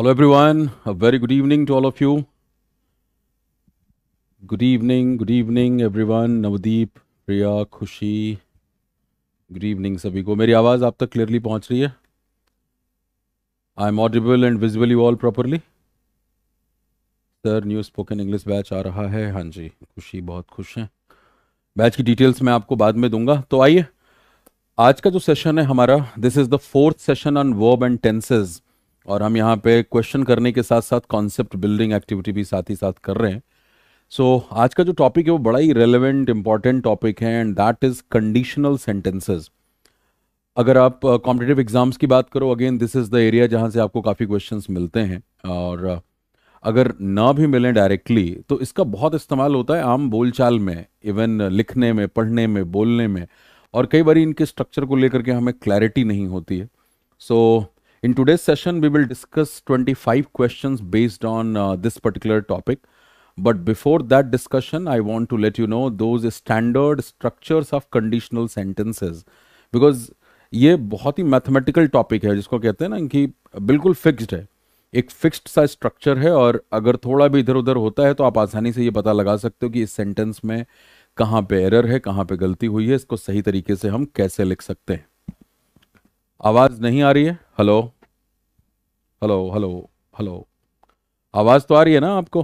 Hello, everyone. A very good evening to all of you. Good evening, good evening, everyone. Navdeep, प्रिया खुशी good evening सभी को मेरी आवाज़ आप तक क्लियरली पहुंच रही है I am audible and visually all properly sir new spoken English batch आ रहा है हाँ जी खुशी बहुत खुश हैं बैच की डिटेल्स मैं आपको बाद में दूंगा तो आइए आज का जो सेशन है हमारा this is the fourth session on verb and tenses और हम यहाँ पे क्वेश्चन करने के साथ साथ कॉन्सेप्ट बिल्डिंग एक्टिविटी भी साथ ही साथ कर रहे हैं सो so, आज का जो टॉपिक है वो बड़ा ही रेलिवेंट इंपॉर्टेंट टॉपिक है and that is conditional sentences अगर आप कॉम्पिटेटिव uh, एग्जाम्स की बात करो again this is the area जहाँ से आपको काफ़ी क्वेश्चंस मिलते हैं और uh, अगर ना भी मिलें डायरेक्टली तो इसका बहुत इस्तेमाल होता है आम बोलचाल में इवन लिखने में पढ़ने में बोलने में और कई बार इनके स्ट्रक्चर को लेकर के हमें क्लैरिटी नहीं होती है सो so, In today's session, we will discuss 25 questions based on uh, this particular topic. But before that discussion, I want to let you know those standard structures of conditional sentences. Because ये बहुत ही mathematical topic है जिसको कहते हैं ना कि बिल्कुल fixed है एक फिक्स्ड सा स्ट्रक्चर है और अगर थोड़ा भी इधर उधर होता है तो आप आसानी से ये पता लगा सकते हो कि इस सेंटेंस में कहाँ पे एरर है कहाँ पे गलती हुई है इसको सही तरीके से हम कैसे लिख सकते हैं आवाज़ नहीं आ रही है हेलो हेलो हेलो हेलो आवाज़ तो आ रही है ना आपको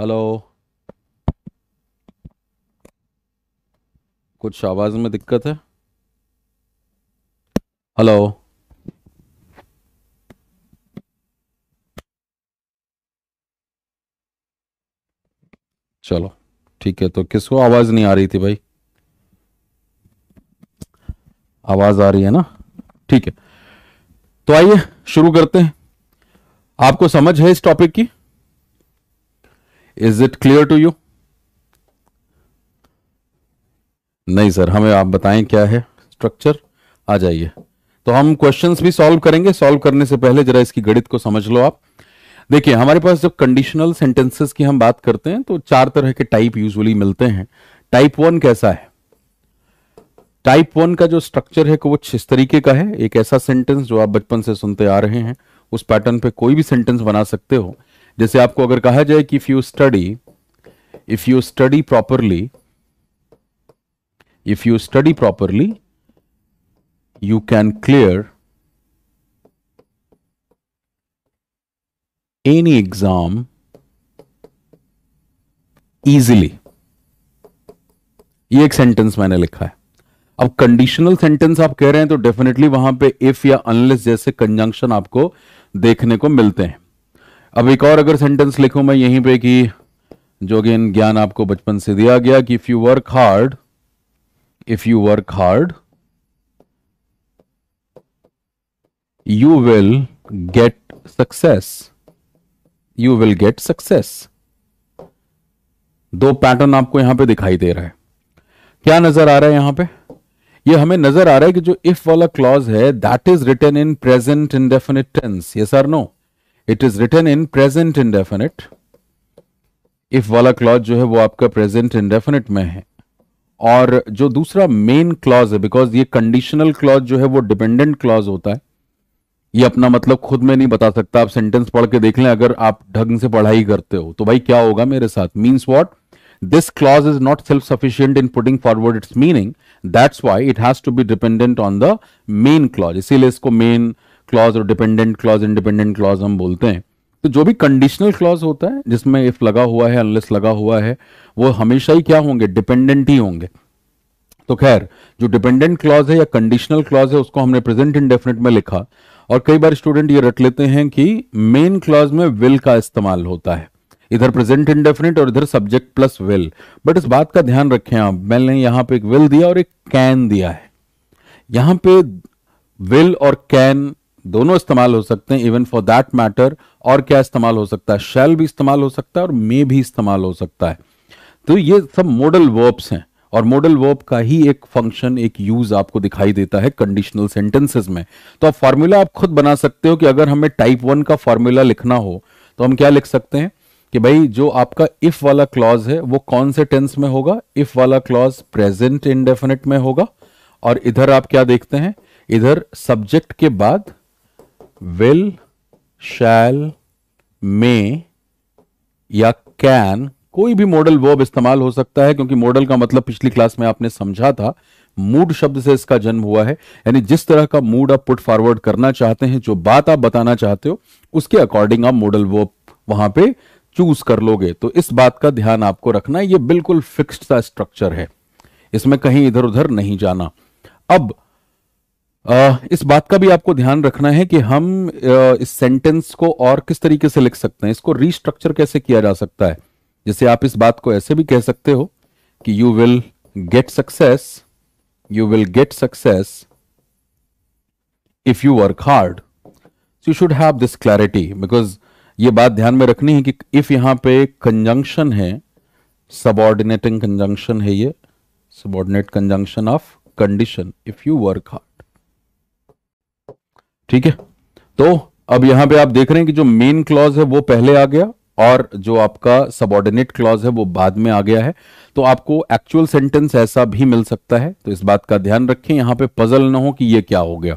हेलो कुछ आवाज में दिक्कत है हेलो चलो ठीक है तो किसको आवाज नहीं आ रही थी भाई आवाज आ रही है ना ठीक है तो आइए शुरू करते हैं आपको समझ है इस टॉपिक की is it clear to you नहीं सर हमें आप बताएं क्या है स्ट्रक्चर आ जाइए तो हम क्वेश्चंस भी सॉल्व करेंगे सॉल्व करने से पहले जरा इसकी गणित को समझ लो आप देखिए हमारे पास जब कंडीशनल सेंटेंसेस की हम बात करते हैं तो चार तरह के टाइप यूजुअली मिलते हैं टाइप वन कैसा है टाइप वन का जो स्ट्रक्चर है वो इस तरीके का है एक ऐसा सेंटेंस जो आप बचपन से सुनते आ रहे हैं उस पैटर्न पे कोई भी सेंटेंस बना सकते हो जैसे आपको अगर कहा जाए कि if you study if you study properly if you study properly you can clear any exam easily ये एक सेंटेंस मैंने लिखा है अब कंडीशनल सेंटेंस आप कह रहे हैं तो डेफिनेटली वहां पे इफ या अनलेस जैसे कंजंक्शन आपको देखने को मिलते हैं अब एक और अगर सेंटेंस लिखूं मैं यहीं पे कि जो कि ज्ञान आपको बचपन से दिया गया कि if you work hard if you work hard you will get success you will get success दो पैटर्न आपको यहां पे दिखाई दे रहा है क्या नजर आ रहा है यहां पे ये हमें नजर आ रहा है कि जो इफ वाला क्लॉज है that is written in present definite tense ये sir no it is written in present definite if वाला क्लॉज जो है वो आपका प्रेजेंट इंडेफिनिट में है और जो दूसरा मेन क्लॉज है बिकॉज ये कंडीशनल क्लॉज जो है वो डिपेंडेंट क्लॉज होता है ये अपना मतलब खुद में नहीं बता सकता आप सेंटेंस पढ़ के देख लें अगर आप ढंग से पढ़ाई करते हो तो भाई क्या होगा मेरे साथ means what this clause is not self sufficient in putting forward its meaning that's why it has to be dependent on the main clause इसीलिए इसको मेन क्लॉज और डिपेंडेंट क्लॉज इंडिपेंडेंट क्लॉज हम बोलते हैं तो जो भी कंडीशनल क्लॉज होता है जिसमें इफ लगा हुआ है अनलेस लगा हुआ है वो हमेशा ही क्या होंगे डिपेंडेंट ही होंगे तो खैर जो डिपेंडेंट क्लॉज है या कंडीशनल क्लॉज है उसको हमने प्रेजेंट इंडेफिनेट में लिखा और कई बार स्टूडेंट ये रट लेते हैं कि मेन क्लॉज में विल का इस्तेमाल होता है इधर प्रेजेंट इंडेफिनिट और इधर सब्जेक्ट प्लस विल बट इस बात का ध्यान रखें आप मैंने यहां पे एक विल दिया और एक कैन दिया है यहां पे विल और कैन दोनों इस्तेमाल हो सकते हैं इवन फॉर दैट मैटर और क्या इस्तेमाल हो सकता है शैल भी इस्तेमाल हो सकता है और मे भी इस्तेमाल हो सकता है तो ये सब मॉडल वर्ब्स हैं और मॉडल वर्ब का ही एक फंक्शन एक यूज आपको दिखाई देता है कंडीशनल सेंटेंसेस में तो आप फॉर्मूला आप खुद बना सकते हो कि अगर हमें टाइप वन का फॉर्मूला लिखना हो तो हम क्या लिख सकते हैं कि भाई जो आपका इफ वाला क्लॉज है वो कौन से टेंस में होगा इफ वाला क्लॉज प्रेजेंट इनडेफिनेट में होगा और इधर आप क्या देखते हैं इधर सब्जेक्ट के बाद विल शैल मे या कैन कोई भी मॉडल वर्ब इस्तेमाल हो सकता है क्योंकि मॉडल का मतलब पिछली क्लास में आपने समझा था मूड शब्द से इसका जन्म हुआ है यानी जिस तरह का मूड आप पुट फॉरवर्ड करना चाहते हैं जो बात आप बताना चाहते हो उसके अकॉर्डिंग आप मॉडल वर्ब वहां पे चूज कर लोगे तो इस बात का ध्यान आपको रखना ये बिल्कुल फिक्स्ड सा स्ट्रक्चर है इसमें कहीं इधर उधर नहीं जाना अब आ, इस बात का भी आपको ध्यान रखना है कि हम आ, इस सेंटेंस को और किस तरीके से लिख सकते हैं इसको रीस्ट्रक्चर कैसे किया जा सकता है जैसे आप इस बात को ऐसे भी कह सकते हो कि you will get success you will get success if you work hard you should have this clarity because ये बात ध्यान में रखनी है कि इफ यहां पे कंजंक्शन है सबॉर्डिनेटिंग कंजंक्शन है ये subordinate conjunction of condition if you work hard ठीक है तो अब यहां पे आप देख रहे हैं कि जो मेन क्लॉज है वो पहले आ गया और जो आपका सबॉर्डिनेट क्लॉज है वो बाद में आ गया है तो आपको एक्चुअल सेंटेंस ऐसा भी मिल सकता है तो इस बात का ध्यान रखें यहां पे पजल ना हो कि ये क्या हो गया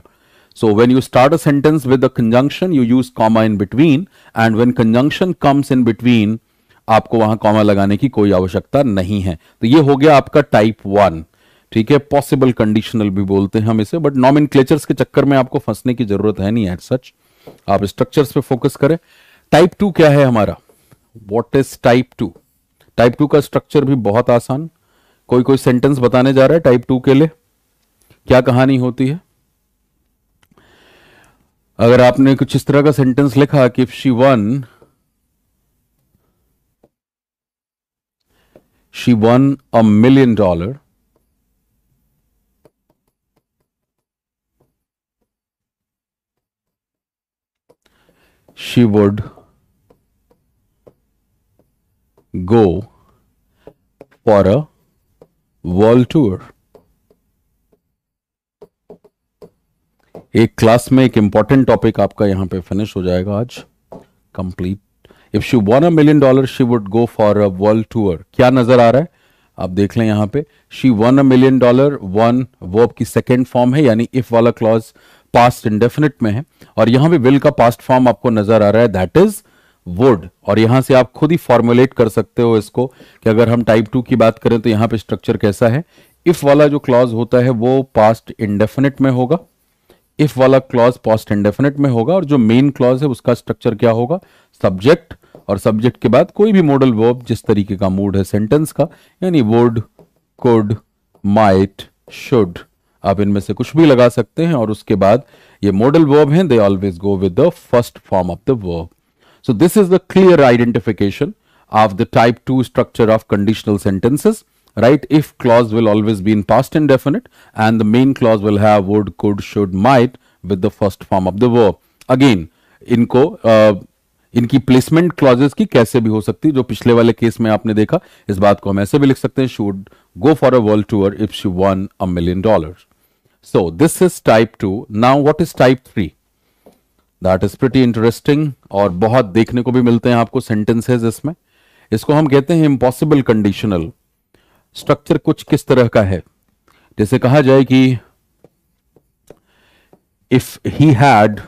so when you start a sentence with a conjunction you use comma in between and when conjunction comes in between आपको वहां कॉमा लगाने की कोई आवश्यकता नहीं है तो ये हो गया आपका टाइप वन ठीक है पॉसिबल कंडीशनल भी बोलते हैं हम इसे बट नॉमिन के चक्कर में आपको फंसने की जरूरत है नहीं एट सच आप स्ट्रक्चर्स पे फोकस करें टाइप टू क्या है हमारा what is type two type two का स्ट्रक्चर भी बहुत आसान कोई कोई सेंटेंस बताने जा रहा है टाइप टू के लिए क्या कहानी होती है अगर आपने कुछ इस तरह का सेंटेंस लिखा कि she won she won a million dollar she would go for a world tour. एक क्लास में एक इंपॉर्टेंट टॉपिक आपका यहां पे फिनिश हो जाएगा आज complete if she won a million dollar she would go for a world tour क्या नजर आ रहा है आप देख लें यहां पे she won a million dollar won verb की सेकेंड फॉर्म है यानी इफ वाला क्लॉज पास्ट इंडेफिनिट में है और यहां पे विल का पास्ट फॉर्म आपको नजर आ रहा है दैट इज वुड और यहां से आप खुद ही फॉर्मुलेट कर सकते हो इसको कि अगर हम टाइप टू की बात करें तो यहां पे स्ट्रक्चर कैसा है इफ वाला जो क्लॉज होता है वो पास्ट इंडेफिनिट में होगा इफ वाला क्लॉज पास्ट इंडेफिनिट में होगा और जो मेन क्लॉज है उसका स्ट्रक्चर क्या होगा सब्जेक्ट और सब्जेक्ट के बाद कोई भी मॉडल वर्ब जिस तरीके का मूड है सेंटेंस का यानी वुड कुड माइट शुड आप इनमें से कुछ भी लगा सकते हैं और उसके बाद ये मॉडल वर्ब हैं they always go with the first form of the verb So this is the clear identification of the type 2 structure of conditional sentences, right? If clause will always be in past indefinite and the main clause will have would, could, should, might with the first form of the verb. Again, inko, inki uh, placement clauses ki kaise bhi ho sakti, jo pichle wale case mein aapne dekha, is baat ko hum aise bhi likh sakte should go for a world tour if she won a million dollars. So this is type 2. Now what is type 3? That is pretty interesting और बहुत देखने को भी मिलते हैं आपको sentences इसमें इसको हम कहते हैं इम्पॉसिबल कंडीशनल स्ट्रक्चर कुछ किस तरह का है जैसे कहा जाए कि if he had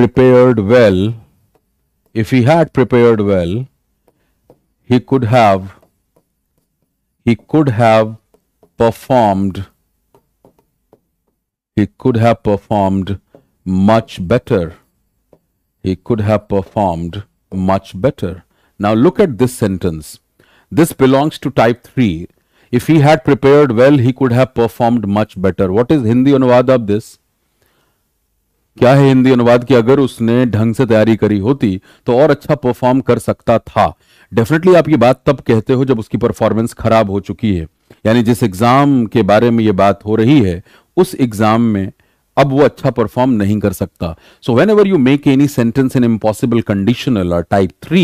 prepared well if he had prepared well he could have he could have performed he could have performed much better. He could have performed much better. Now look at this sentence. This belongs to type 3. If he had prepared well, he could have performed much better. What is Hindi anuvad of this? क्या है हिंदी अनुवाद की अगर उसने ढंग से तैयारी करी होती तो और अच्छा परफॉर्म कर सकता था डेफिनेटली आप ये बात तब कहते हो जब उसकी परफॉर्मेंस खराब हो चुकी है यानी जिस एग्जाम के बारे में ये बात हो रही है उस एग्जाम में अब वो अच्छा परफॉर्म नहीं कर सकता so whenever you make any sentence in impossible conditional type three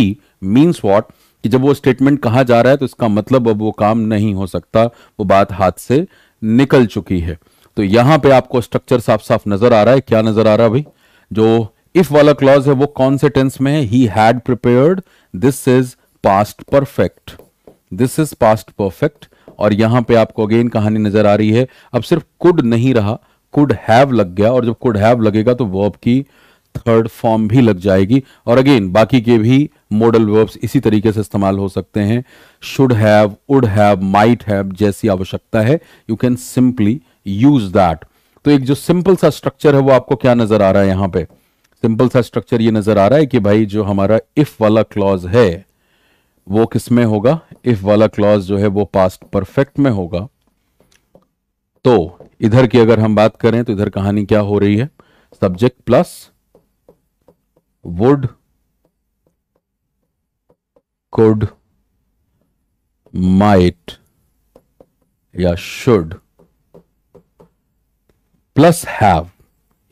means what कि जब वो स्टेटमेंट कहा जा रहा है तो इसका मतलब अब वो काम नहीं हो सकता वो बात हाथ से निकल चुकी है तो यहां पे आपको स्ट्रक्चर साफ साफ नजर आ रहा है क्या नजर आ रहा है भाई जो इफ वाला क्लॉज है वो कौन से टेंस में है he had prepared this is past perfect this is past perfect और यहां पे आपको अगेन कहानी नजर आ रही है अब सिर्फ कुड नहीं रहा कुड हैव लग गया और जब कुड हैव लगेगा तो वर्ब की थर्ड फॉर्म भी लग जाएगी और अगेन बाकी के भी मॉडल वर्ब्स इसी तरीके से इस्तेमाल हो सकते हैं should have would have might have जैसी आवश्यकता है you can simply use that तो एक जो सिंपल सा स्ट्रक्चर है वो आपको क्या नजर आ रहा है यहां पे सिंपल सा स्ट्रक्चर ये नजर आ रहा है कि भाई जो हमारा इफ वाला क्लॉज है वो किसमें होगा इफ वाला क्लॉज जो है वो पास्ट परफेक्ट में होगा तो इधर की अगर हम बात करें तो इधर कहानी क्या हो रही है subject plus would could might या शुड प्लस हैव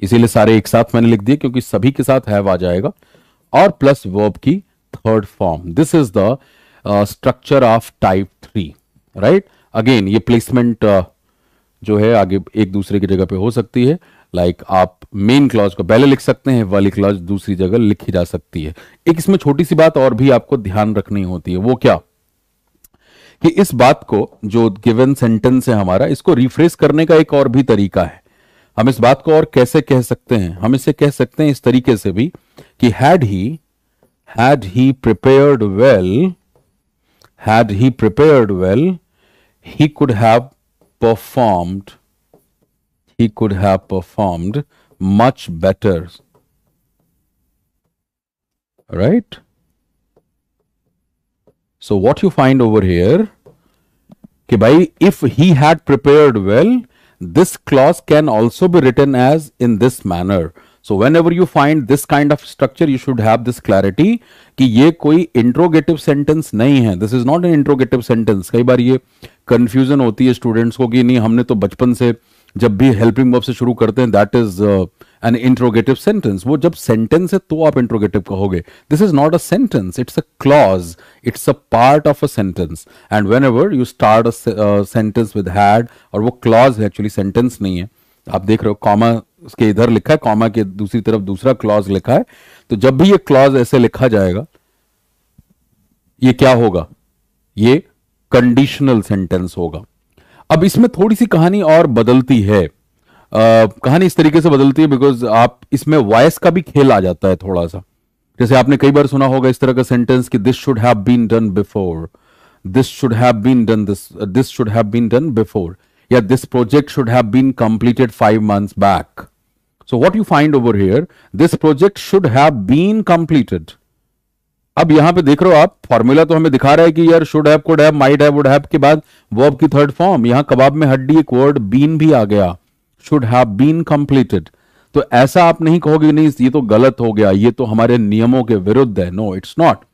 इसीलिए सारे एक साथ मैंने लिख दिए क्योंकि सभी के साथ हैव आ जाएगा और प्लस वर्ब की third form this is the structure of type three right again ये प्लेसमेंट uh, जो है आगे एक दूसरे की जगह पे हो सकती है लाइक like आप मेन क्लॉज को पहले लिख सकते हैं वाली क्लॉज दूसरी जगह लिखी जा सकती है एक इसमें छोटी सी बात और भी आपको ध्यान रखनी होती है वो क्या कि इस बात को जो गिवन सेंटेंस है हमारा इसको रिफ्रेश करने का एक और भी तरीका है हम इस बात को और कैसे कह सकते हैं हम इसे कह सकते हैं इस तरीके से भी कि had he had he prepared well had he prepared well he could have performed, he could have performed much better. Right? So, what you find over here, okay, by if he had prepared well, this clause can also be written as in this manner. So, whenever you find this kind of structure, you should have this clarity कि ये कोई interrogative sentence This is not an interrogative sentence. कई बार ये confusion होती है students को कि नहीं हमने तो बचपन से जब भी हेल्पिंग वर्ब से शुरू करते हैं that is an interrogative sentence वो जब सेंटेंस है तो आप इंट्रोगेटिव कहोगे this is not a sentence it's a clause it's a part of a sentence and whenever you start sentence with had और वो क्लॉज है एक्चुअली सेंटेंस नहीं है आप देख रहे हो कॉमा के इधर लिखा है कॉमा के दूसरी तरफ दूसरा क्लॉज लिखा है तो जब भी ये क्लॉज ऐसे लिखा जाएगा ये क्या होगा ये कंडीशनल सेंटेंस होगा अब इसमें थोड़ी सी कहानी और बदलती है Uh, कहानी इस तरीके से बदलती है बिकॉज आप इसमें वॉयस का भी खेल आ जाता है थोड़ा सा जैसे आपने कई बार सुना होगा इस तरह का सेंटेंस कि this should have been done before this should have been done this this should have been done before या this project should have been completed five months back so what you find over here this project should have been completed अब यहां पे देख रहे हो आप formula तो हमें दिखा रहा है कि यार should have could have might have would have के बाद वर्ब की थर्ड फॉर्म यहां कबाब में हड्डी एक वर्ड बीन भी आ गया शुड हैव बीन कंप्लीटेड तो ऐसा आप नहीं कहोगे नहीं ये तो गलत हो गया ये तो हमारे नियमों के विरुद्ध है no it's not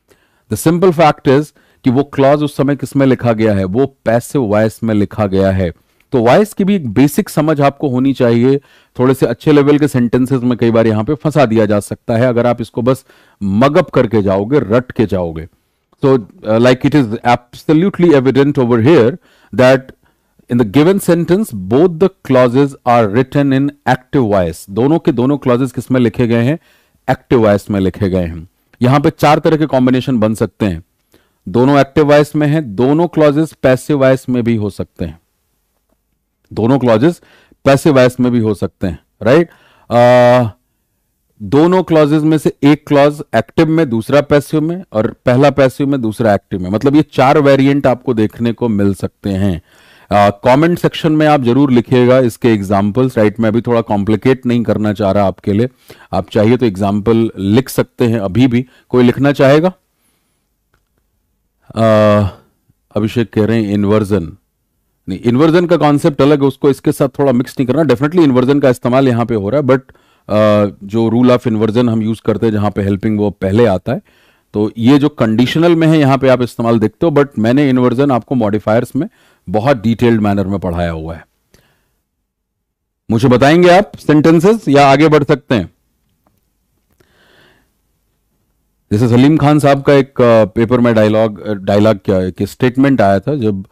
the simple fact is कि वो क्लॉज उस समय किसमें लिखा गया है वो पैसे वॉइस में लिखा गया है तो वॉइस की भी एक बेसिक समझ आपको होनी चाहिए थोड़े से अच्छे लेवल के सेंटेंसेस में कई बार यहां पे फंसा दिया जा सकता है अगर आप इसको बस मगअप करके जाओगे रट के जाओगे तो like it is absolutely evident over here that in the given sentence both the clauses are written in active voice दोनों के दोनों क्लॉजेस किसमें लिखे गए हैं एक्टिव वॉयस में लिखे गए हैं यहां पे चार तरह के कॉम्बिनेशन बन सकते हैं दोनों एक्टिव वॉयस में है दोनों क्लॉजेस पैसिव वॉइस में भी हो सकते हैं दोनों क्लॉजेस पैसिव वाइस में भी हो सकते हैं राइट दोनों क्लॉजेस में से एक क्लॉज एक्टिव में दूसरा पैसिव में और पहला पैसिव में दूसरा एक्टिव में मतलब ये चार वेरिएंट आपको देखने को मिल सकते हैं कमेंट uh, सेक्शन में आप जरूर लिखिएगा इसके एग्जांपल्स राइट मैं अभी थोड़ा कॉम्प्लिकेट नहीं करना चाह रहा आपके लिए आप चाहिए तो एग्जांपल लिख सकते हैं अभी भी कोई लिखना चाहेगा uh, अभिषेक कह रहे हैं इन्वर्जन नहीं इन्वर्जन का कॉन्सेप्ट अलग है उसको इसके साथ थोड़ा मिक्स नहीं करना डेफिनेटली इन्वर्जन का इस्तेमाल यहाँ पे हो रहा है बट जो रूल ऑफ इन्वर्जन हम यूज करते हैं जहाँ पे हेल्पिंग वो पहले आता है तो ये जो कंडीशनल में है यहाँ पे आप इस्तेमाल देखते हो बट मैंने इन्वर्जन आपको मॉडिफायर्स में बहुत डिटेल्ड मैनर में पढ़ाया हुआ है मुझे बताएंगे आप सेंटेंसेस या आगे बढ़ सकते हैं जैसे सलीम खान साहब का एक पेपर में डायलॉग डायलॉग क्या एक स्टेटमेंट आया था जब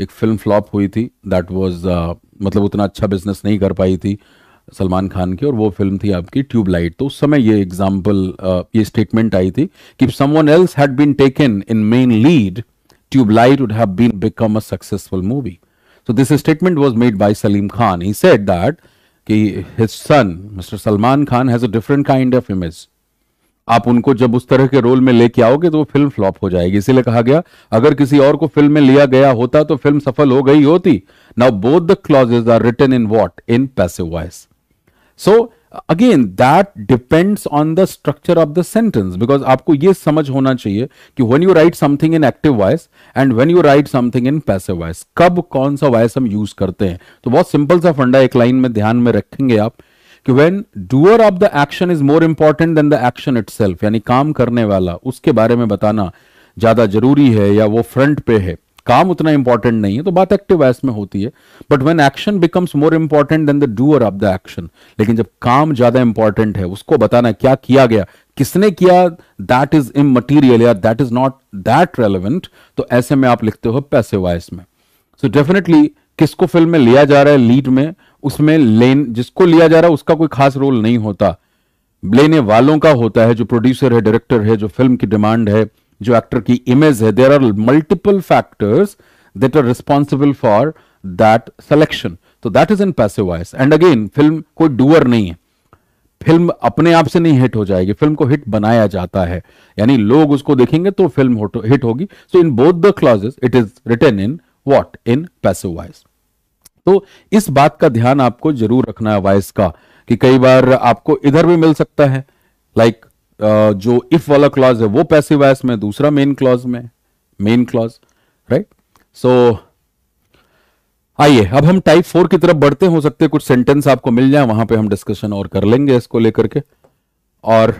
एक फिल्म फ्लॉप हुई थी दैट वाज uh, मतलब उतना अच्छा बिजनेस नहीं कर पाई थी सलमान खान की और वो फिल्म थी आपकी ट्यूबलाइट तो उस समय ये एग्जाम्पल uh, ये स्टेटमेंट आई थी कि someone else had been taken in main lead Tubelight would have been become a successful movie so this statement was made by Salim Khan he said that कि his son mister Salman Khan has a different kind of image आप उनको जब उस तरह के role में लेके आओगे तो वो फिल्म फ्लॉप हो जाएगी इसीलिए कहा गया अगर किसी और को फिल्म में लिया गया होता तो फिल्म सफल हो गई होती now both the clauses are written in what in passive voice so again that depends on the structure of the sentence because आपको यह समझ होना चाहिए कि when you write something in active voice and when you write something in passive voice कब कौन सा voice हम यूज करते हैं तो बहुत सिंपल सा फंडा एक लाइन में ध्यान में रखेंगे आप कि when doer of the action is more important than the action itself यानी काम करने वाला उसके बारे में बताना ज्यादा जरूरी है या वो फ्रंट पे है काम उतना इंपॉर्टेंट नहीं है तो बात एक्टिव वॉइस में होती है but when action becomes more important than the doer of the action लेकिन जब काम ज्यादा इंपॉर्टेंट है उसको बताना क्या किया गया किसने किया दैट इज इम मटीरियल या that is not that relevant तो ऐसे में आप लिखते हो पैसे वॉइस में सो so डेफिनेटली किसको फिल्म में लिया जा रहा है लीड में उसमें लेन जिसको लिया जा रहा है उसका कोई खास रोल नहीं होता लेने वालों का होता है जो प्रोड्यूसर है डायरेक्टर है जो फिल्म की डिमांड है जो एक्टर की इमेज है there are multiple factors that are responsible for that selection तो that is in passive voice. And again film कोई डूअर नहीं है फिल्म अपने आप से नहीं हिट हो जाएगी फिल्म को हिट बनाया जाता है यानी लोग उसको देखेंगे तो फिल्म हिट होगी so in both the clauses it is written in what in passive voice तो इस बात का ध्यान आपको जरूर रखना है वॉइस का कि कई बार आपको इधर भी मिल सकता है लाइक like, जो इफ वाला क्लॉज है वो पैसे वॉइस में दूसरा मेन क्लॉज में मेन क्लॉज राइट सो आइए अब हम टाइप फोर की तरफ बढ़ते हो सकते कुछ सेंटेंस आपको मिल जाए वहां पे हम डिस्कशन और कर लेंगे इसको लेकर के और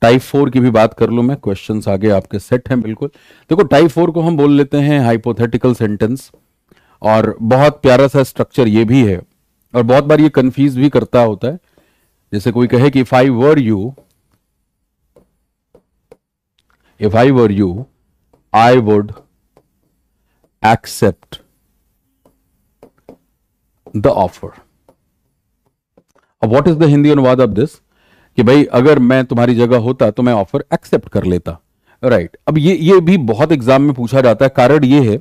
टाइप फोर की भी बात कर लू मैं क्वेश्चंस आगे आपके सेट हैं बिल्कुल देखो टाइप फोर को हम बोल लेते हैं हाइपोथेटिकल सेंटेंस और बहुत प्यारा सा स्ट्रक्चर ये भी है और बहुत बार ये कंफ्यूज भी करता होता है जैसे कोई कहे कि if I were you if I were you I would accept the offer अब व्हाट इज द हिंदी अनुवाद ऑफ दिस कि भाई अगर मैं तुम्हारी जगह होता तो मैं ऑफर एक्सेप्ट कर लेता राइट right. अब ये ये भी बहुत एग्जाम में पूछा जाता है कारण ये है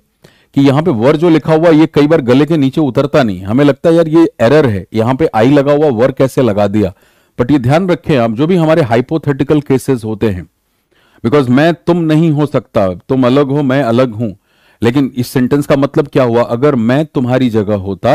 कि यहाँ पे वर जो लिखा हुआ ये कई बार गले के नीचे उतरता नहीं हमें लगता है यार ये एरर है यहाँ पे आई लगा हुआ वर कैसे लगा दिया बट ये ध्यान रखें आप जो भी हमारे हाइपोथेटिकल केसेस होते हैं बिकॉज मैं तुम नहीं हो सकता तुम अलग हो मैं अलग हूं लेकिन इस सेंटेंस का मतलब क्या हुआ अगर मैं तुम्हारी जगह होता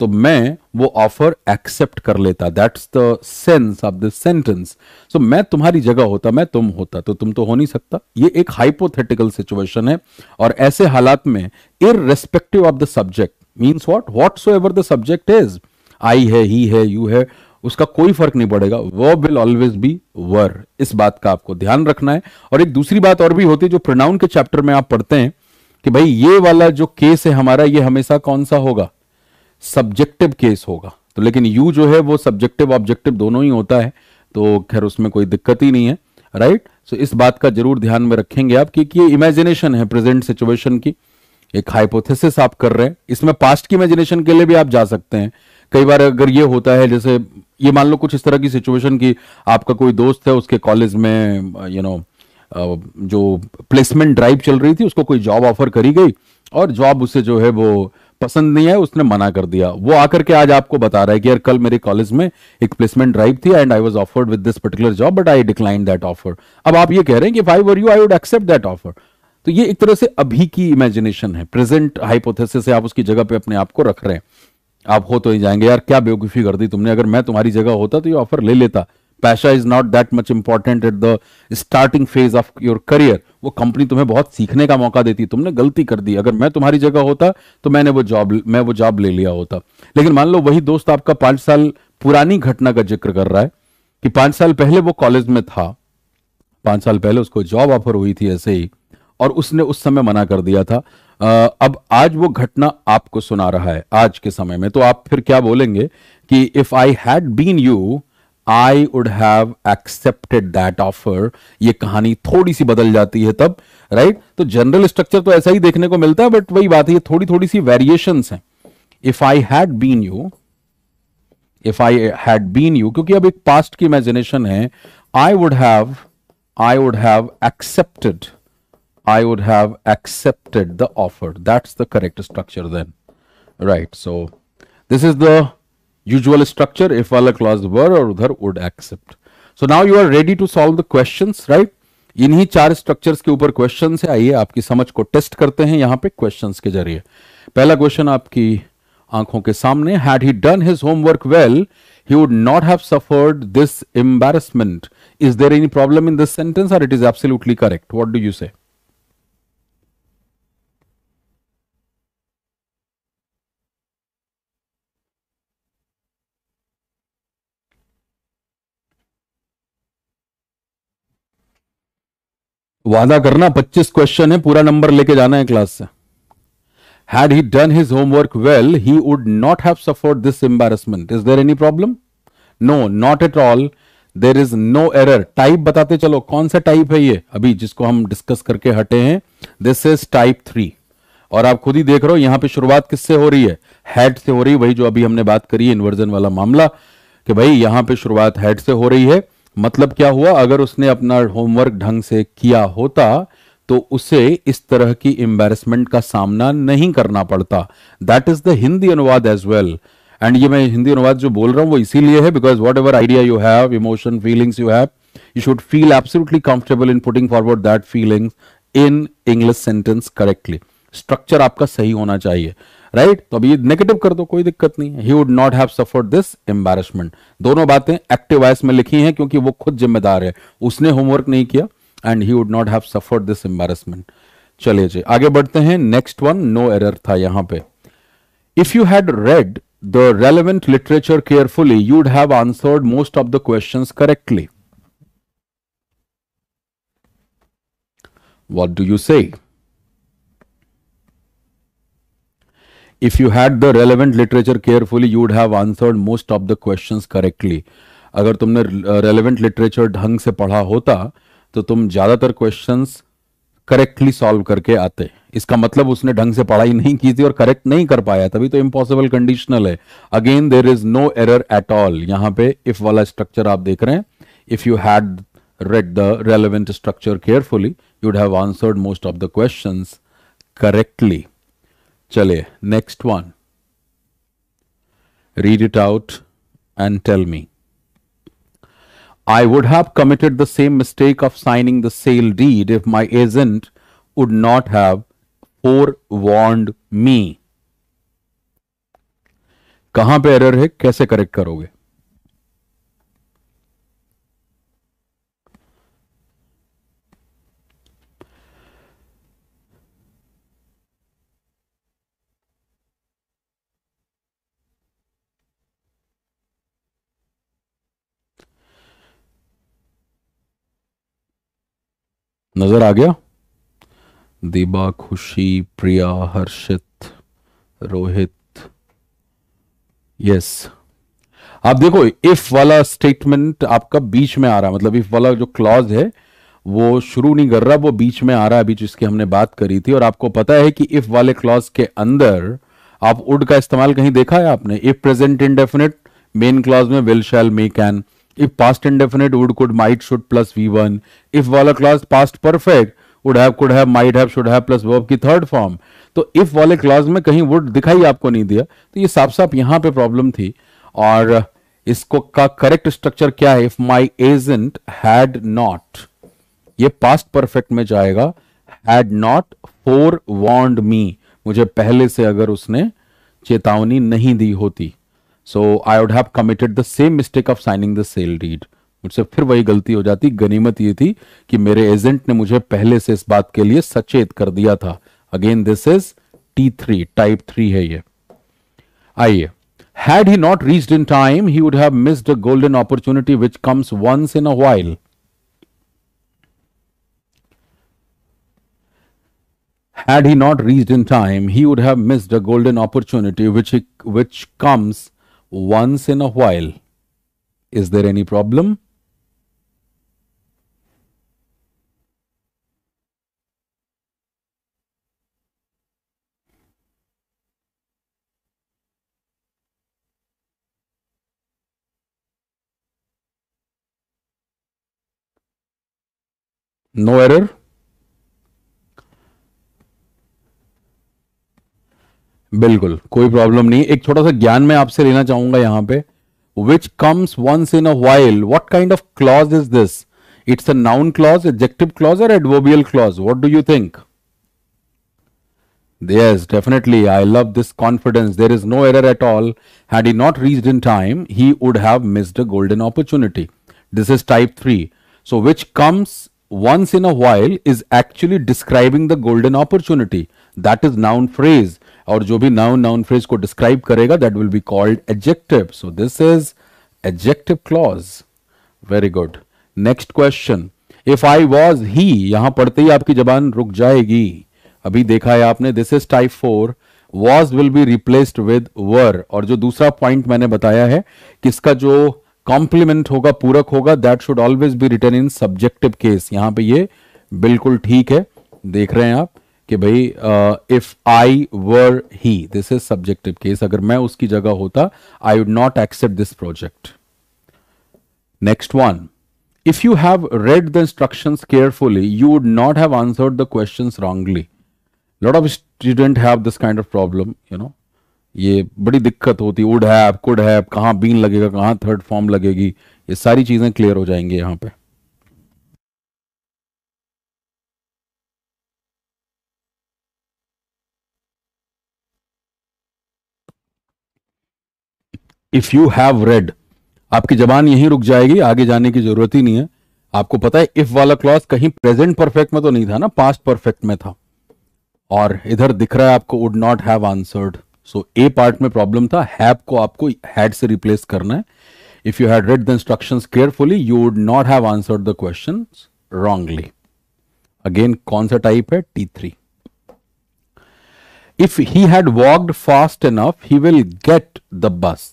तो मैं वो ऑफर एक्सेप्ट कर लेता that's the sense of this sentence so मैं तुम्हारी जगह होता मैं तुम होता तो तुम तो हो नहीं सकता ये एक हाइपोथेटिकल सिचुएशन है और ऐसे हालात में irrespective of the subject means what whatsoever the subject is आई है ही है यू है उसका कोई फर्क नहीं पड़ेगा वो विल ऑलवेज बी वर इस बात का आपको ध्यान रखना है और एक दूसरी बात और भी होती है जो प्रोनाउन के चैप्टर में आप पढ़ते हैं कि भाई ये वाला जो केस है हमारा ये हमेशा कौन सा होगा सब्जेक्टिव केस होगा तो लेकिन यू जो है वो सब्जेक्टिव ऑब्जेक्टिव दोनों ही होता है तो खैर उसमें कोई दिक्कत ही नहीं है राइट सो so, इस बात का जरूर ध्यान में रखेंगे आप क्योंकि ये इमेजिनेशन है प्रेजेंट सिचुएशन की एक हाइपोथेसिस आप कर रहे हैं इसमें पास्ट की इमेजिनेशन के लिए भी आप जा सकते हैं कई बार अगर ये होता है जैसे ये मान लो कुछ इस तरह की सिचुएशन की आपका कोई दोस्त है उसके कॉलेज में यू you नो know, जो प्लेसमेंट ड्राइव चल रही थी उसको कोई जॉब ऑफर करी गई और जॉब उसे जो है वो पसंद नहीं है उसने मना कर दिया वो आकर के आज आपको बता रहा है कि यार कल मेरे कॉलेज में एक प्लेसमेंट ड्राइव थी and I was offered with this particular job but I decline that offer अब आप ये कह रहे हैं कि if I were you I would accept that offer तो ये एक तरह से अभी की इमेजिनेशन है प्रेजेंट हाइपोथेसिस से आप उसकी जगह पे अपने आप को रख रहे हैं आप हो तो ही जाएंगे यार क्या बेवकूफ़ी कर दी तुमने अगर मैं तुम्हारी जगह होता तो ये ऑफर ले लेता पैसा is not that much important at the starting phase of your career वो कंपनी तुम्हें बहुत सीखने का मौका देती तुमने गलती कर दी अगर मैं तुम्हारी जगह होता तो मैंने वो जॉब मैं वो जॉब ले लिया होता लेकिन मान लो वही दोस्त आपका पांच साल पुरानी घटना का जिक्र कर रहा है कि पांच साल पहले वो कॉलेज में था पांच साल पहले उसको जॉब ऑफर हुई थी ऐसे ही और उसने उस समय मना कर दिया था अब आज वो घटना आपको सुना रहा है आज के समय में तो आप फिर क्या बोलेंगे कि if I had been you I would have accepted that offer ये कहानी थोड़ी सी बदल जाती है तब राइट right? तो जनरल स्ट्रक्चर तो ऐसा ही देखने को मिलता है बट वही बात है थोड़ी थोड़ी सी वेरिएशन है if I had been you if I had been you क्योंकि अब एक पास्ट की इमेजिनेशन है I would have I would have accepted I would have accepted the offer that's the correct structure then right so this is the usual structure if other clause were or other would accept so now you are ready to solve the questions right इन्हीं चार structures के ऊपर question है आइए आपकी समझ को test करते हैं यहाँ पे क्वेश्चंस के जरिए पहला क्वेश्चन आपकी आंखों के सामने had he done his homework well he would not have suffered this embarrassment is there any problem in this sentence और it is absolutely correct what do you say वादा करना 25 क्वेश्चन है पूरा नंबर लेके जाना है क्लास से had he done his homework well he would not have suffered this embarrassment is there any problem no not at all there is no error type बताते चलो कौन सा टाइप है ये अभी जिसको हम डिस्कस करके हटे हैं दिस इज टाइप थ्री और आप खुद ही देख रहे हो यहां पे शुरुआत किससे हो रही है हेड से हो रही है वही जो अभी हमने बात करी है इन्वर्जन वाला मामला कि भाई यहां पे शुरुआत हेड से हो रही है मतलब क्या हुआ अगर उसने अपना होमवर्क ढंग से किया होता तो उसे इस तरह की एम्बेरसमेंट का सामना नहीं करना पड़ता दैट इज द हिंदी अनुवाद एज वेल एंड ये मैं हिंदी अनुवाद जो बोल रहा हूं वो इसीलिए है because whatever idea you have emotion feelings you have you should feel absolutely comfortable in putting forward that feelings in English sentence correctly structure आपका सही होना चाहिए राइट तो अभी नेगेटिव कर दो कोई दिक्कत नहीं he would not have suffered this embarrassment दोनों बातें एक्टिव वॉइस में लिखी हैं क्योंकि वो खुद जिम्मेदार है उसने होमवर्क नहीं किया and he would not have suffered this embarrassment चलिए जी आगे बढ़ते हैं नेक्स्ट वन नो एरर था यहां पे if you had read the relevant literature carefully you'd have answered most of the question correctly what do you say if you had the relevant literature carefully, you would have answered most of the questions correctly. अगर तुमने relevant literature ढंग से पढ़ा होता तो तुम ज़्यादातर questions correctly solve करके आते इसका मतलब उसने ढंग से पढ़ाई नहीं की थी और करेक्ट नहीं कर पाया तभी तो इम्पॉसिबल कंडीशनल है again there is no error at all यहाँ पे इफ वाला स्ट्रक्चर आप देख रहे हैं if you had read the relevant structure carefully, you would have answered most of the questions correctly. चलिए next one read it out and tell me I would have committed the same mistake of signing the sale deed if my agent would not have forewarned me कहां पे error है कैसे correct करोगे नज़र आ गया दीबा खुशी प्रिया हर्षित Rohit yes आप देखो इफ वाला स्टेटमेंट आपका बीच में आ रहा मतलब इफ वाला जो क्लॉज है वो शुरू नहीं कर रहा वो बीच में आ रहा है बीच इसकी हमने बात करी थी और आपको पता है कि इफ वाले क्लॉज के अंदर आप उड का इस्तेमाल कहीं देखा है आपने if present definite main clause में will shall may can If past indefinite would, could, might, should plus V1. If wala clause past perfect would have, could have, might have, should have plus verb ki third form. to if wale clause mein kahin would dikhai aapko nahi diya to ye saaf saaf yahan pe problem thi aur isko ka correct structure kya hai if my agent had not ye past perfect mein jayega had not forewarned me mujhe pehle se agar usne उसने चेतावनी नहीं दी होती so I would have committed the same mistake of signing the sale deed मुझसे फिर वही गलती हो जाती गनीमत ये थी कि मेरे एजेंट ने मुझे पहले से इस बात के लिए सचेत कर दिया था again this is T three type three है ये आइए had he not reached in time he would have missed a golden opportunity which comes once in a while had he not reached in time he would have missed a golden opportunity which he, which comes once in a while. Is there any problem? No error. बिल्कुल कोई problem नहीं एक छोटा सा ज्ञान मैं आपसे लेना चाहूंगा यहाँ पे which comes once in a while what kind of clause is this it's a noun clause adjective clause और adverbial clause what do you think Yes, definitely. I love this confidence. There is no error at all. Had he not reached in time, he would have missed a golden opportunity. This is type 3. So, which comes once in a while is actually describing the golden opportunity. That is noun phrase. और जो भी noun noun phrase को describe करेगा that will be called adjective so this is adjective clause very good next question if I was he यहां पढ़ते ही आपकी जबान रुक जाएगी अभी देखा है आपने this is type four was will be replaced with were और जो दूसरा पॉइंट मैंने बताया है कि इसका जो कॉम्प्लीमेंट होगा पूरक होगा that should always be return in subjective case यहां पे ये बिल्कुल ठीक है देख रहे हैं आप कि भाई if I were he this is subjective case अगर मैं उसकी जगह होता I would not accept this project next one if you have read the instruction carefully you would not have answered the question wrongly lot of student have this kind of problem you know ये बड़ी दिक्कत होती would have could have कहां been लगेगा कहां third form लगेगी ये सारी चीजें क्लियर हो जाएंगी यहां पर इफ यू हैव रेड आपकी जबान यहीं रुक जाएगी आगे जाने की जरूरत ही नहीं है आपको पता है इफ वाला क्लॉज कहीं प्रेजेंट परफेक्ट में तो नहीं था ना पास्ट परफेक्ट में था और इधर दिख रहा है आपको would not have answered so A part में प्रॉब्लम था हैव को आपको हैड से रिप्लेस करना है if you had read the instruction carefully you would not have answered the question wrongly again कौन सा टाइप है T three if he had walked fast enough he will get the bus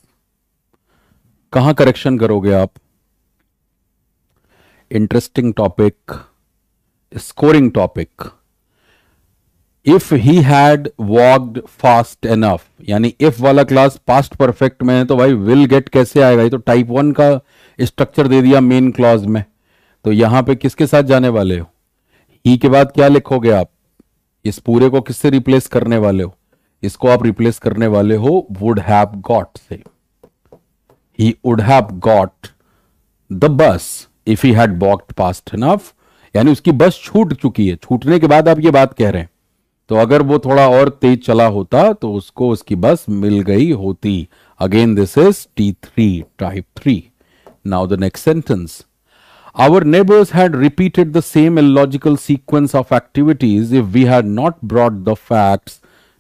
कहां correction करोगे आप interesting topic scoring topic if he had walked fast enough यानी if वाला clause past perfect में है तो भाई विल गेट कैसे आएगा तो टाइप वन का स्ट्रक्चर दे दिया मेन क्लॉज में तो यहां पे किसके साथ जाने वाले हो ही के बाद क्या लिखोगे आप इस पूरे को किससे रिप्लेस करने वाले हो इसको आप रिप्लेस करने वाले हो वुड हैव गॉट से he would have got the bus if he had walked past enough यानी उसकी बस छूट चुकी है छूटने के बाद आप ये बात कह रहे हैं तो अगर वो थोड़ा और तेज चला होता तो उसको उसकी बस मिल गई होती again this is T three type three now the next sentence our neighbours had repeated the same illogical sequence of activities if we had not brought the facts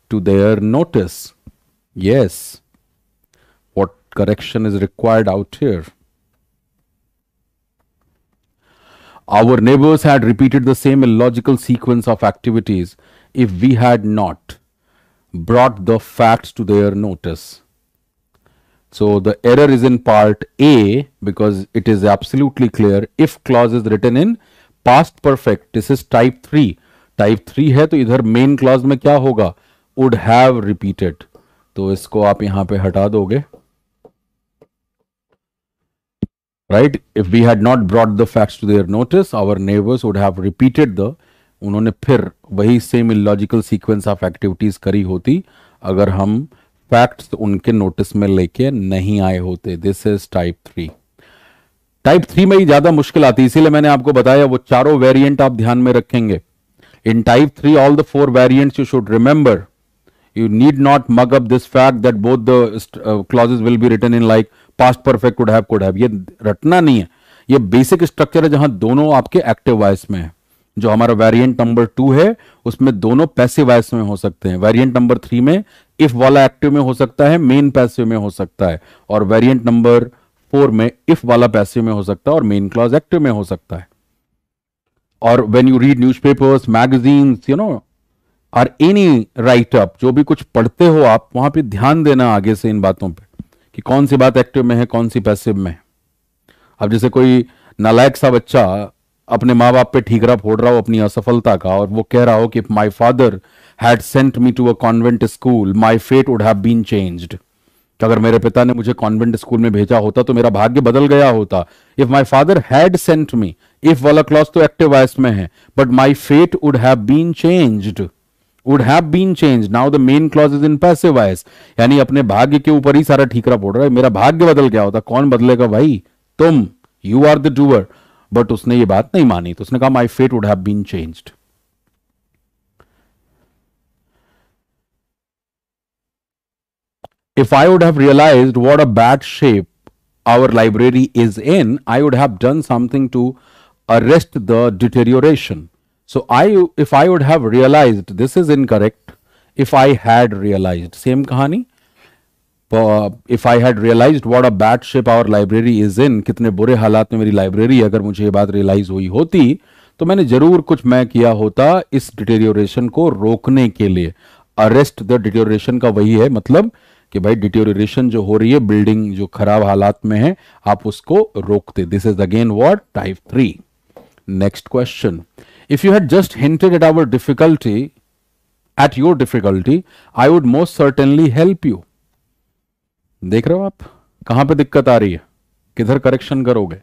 to their notice yes correction is required out here. Our neighbors had repeated the same illogical sequence of activities if we had not brought the facts to their notice. So, the error is in part A because it is absolutely clear if clause is written in past perfect this is type 3. Type three है तो इधर main clause में क्या होगा Would have repeated. तो इसको आप यहां पे हटा दोगे right if we had not brought the facts to their notice our neighbours would have repeated the उन्होंने फिर वही same illogical sequence of activities करी होती अगर हम फैक्ट्स उनके नोटिस में लेके नहीं आए होते this is type three type three में ही ज्यादा मुश्किल आती इसीलिए मैंने आपको बताया वो चारों वेरिएंट आप ध्यान में रखेंगे in type three all the four variants you should remember you need not mug up this fact that both the uh, clauses will be written in like past perfect could have could have ये रटना नहीं है ये basic structure है जहां दोनों आपके active voice में है जो हमारा वेरिएंट नंबर टू है उसमें दोनों पैसिव वॉइस में हो सकते हैं वेरिएंट नंबर थ्री में इफ वाला एक्टिव में हो सकता है मेन पैसिव में हो सकता है और वेरिएंट नंबर फोर में इफ वाला पैसिव में हो सकता है और मेन क्लॉज एक्टिव में हो सकता है और when you read newspapers magazines you know और एनी राइटअप जो भी कुछ पढ़ते हो आप वहां पे ध्यान देना आगे से इन बातों पे कि कौन सी बात एक्टिव में है कौन सी पैसिव में अब जैसे कोई नालायक सा बच्चा अपने माँ बाप पे ठीकरा फोड़ रहा हो अपनी असफलता का और वो कह रहा हो कि my father had sent me to a convent school my fate would have been changed अगर मेरे पिता ने मुझे कॉन्वेंट स्कूल में भेजा होता तो मेरा भाग्य बदल गया होता if my father had sent me if वाला क्लॉज तो एक्टिव वॉयस में है but my fate would have been changed would have been change now the main clause is in passive voice यानी अपने भाग्य के ऊपर ही सारा ठीकरा पड़ रहा है मेरा भाग्य बदल गया होता कौन बदलेगा भाई तुम you are the doer but उसने ये बात नहीं मानी तो उसने कहा my fate would have been changed if I would have realized what a bad shape our library is in, I would have done something to arrest the deterioration. So I if I would have realized this is incorrect if I had realized same kahani uh, if I had realized what a bad shape our library is in कितने बुरे हालात में मेरी library agar mujhe ye baat realize hui hoti to maine zarur kuch main kiya hota is deterioration ko rokne ke liye arrest the deterioration ka wahi hai matlab कि भाई deterioration जो हो रही है बिल्डिंग जो खराब हालात में है आप उसको रोकते this is again what type three next question If you had just hinted at our difficulty, at your difficulty, I would most certainly help you. देख रहे हो आप कहां पे दिक्कत आ रही है किधर करेक्शन करोगे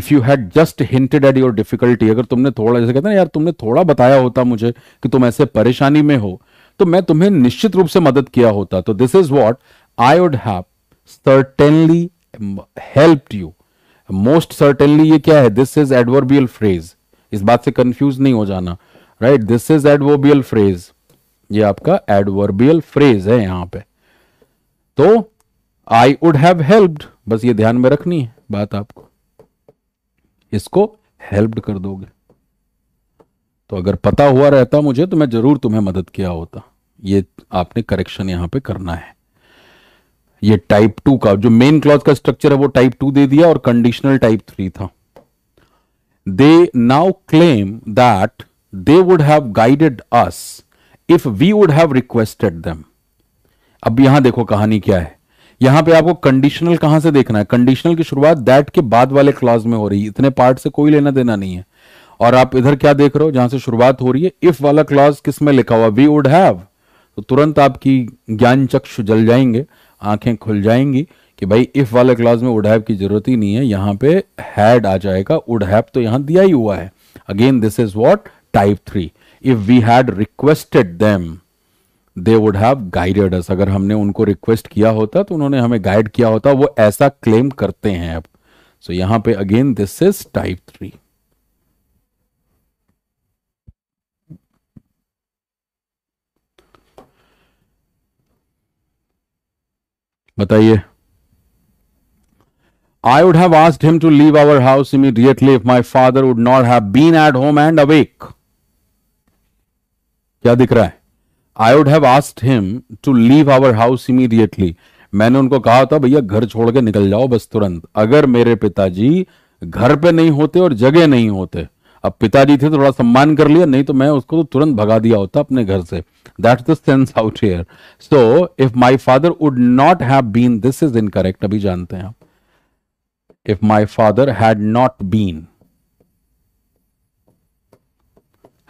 if you had just hinted at your difficulty अगर तुमने थोड़ा जैसे कहते ना यार तुमने थोड़ा बताया होता मुझे कि तुम ऐसे परेशानी में हो तो मैं तुम्हें निश्चित रूप से मदद किया होता तो this is what I would have certainly helped you most certainly ये क्या है दिस इज एडवर्बियल फ्रेज इस बात से कंफ्यूज नहीं हो जाना right this is adverbial phrase ये आपका एडवर्बियल फ्रेज है यहां पे तो आई वुड हैव हेल्प्ड बस ये ध्यान में रखनी है बात आपको इसको हेल्प्ड कर दोगे तो अगर पता हुआ रहता मुझे तो मैं जरूर तुम्हें मदद किया होता ये आपने करेक्शन यहां पे करना है ये टाइप टू का जो मेन क्लॉज का स्ट्रक्चर है वो टाइप टू दे दिया और कंडीशनल टाइप थ्री था they now claim that they would have guided us if we would have requested them. अब यहां देखो कहानी क्या है यहां पे आपको कंडीशनल कहां से देखना है कंडीशनल की शुरुआत दैट के बाद वाले क्लॉज में हो रही है इतने पार्ट से कोई लेना देना नहीं है और आप इधर क्या देख रहे हो जहां से शुरुआत हो रही है इफ वाला क्लॉज किस में लिखा हुआ वी वुड हैव तो तुरंत आपकी ज्ञान चक्षु जल जाएंगे आंखें खुल जाएंगी कि भाई इफ वाले क्लास में वुड हैव की जरूरत ही नहीं है यहां पे हैड आ जाएगा वुड हैव तो यहां दिया ही हुआ है again this is what type three if we had requested them they would have guided us अगर हमने उनको रिक्वेस्ट किया होता तो उन्होंने हमें गाइड किया होता वो ऐसा क्लेम करते हैं अब सो so, यहां पे again this is type three बताइए I would have asked him to leave our house immediately if my father would not have been at home and awake. क्या दिख रहा है I would have asked him to leave our house immediately मैंने उनको कहा था भैया घर छोड़ के निकल जाओ बस तुरंत अगर मेरे पिताजी घर पे नहीं होते और जगह नहीं होते अब पिताजी थे तो थोड़ा सम्मान कर लिया नहीं तो मैं उसको तो तुरंत भगा दिया होता अपने घर से that the sense out here so if my father would not have been this is incorrect अभी जानते हैं आप if my father had not been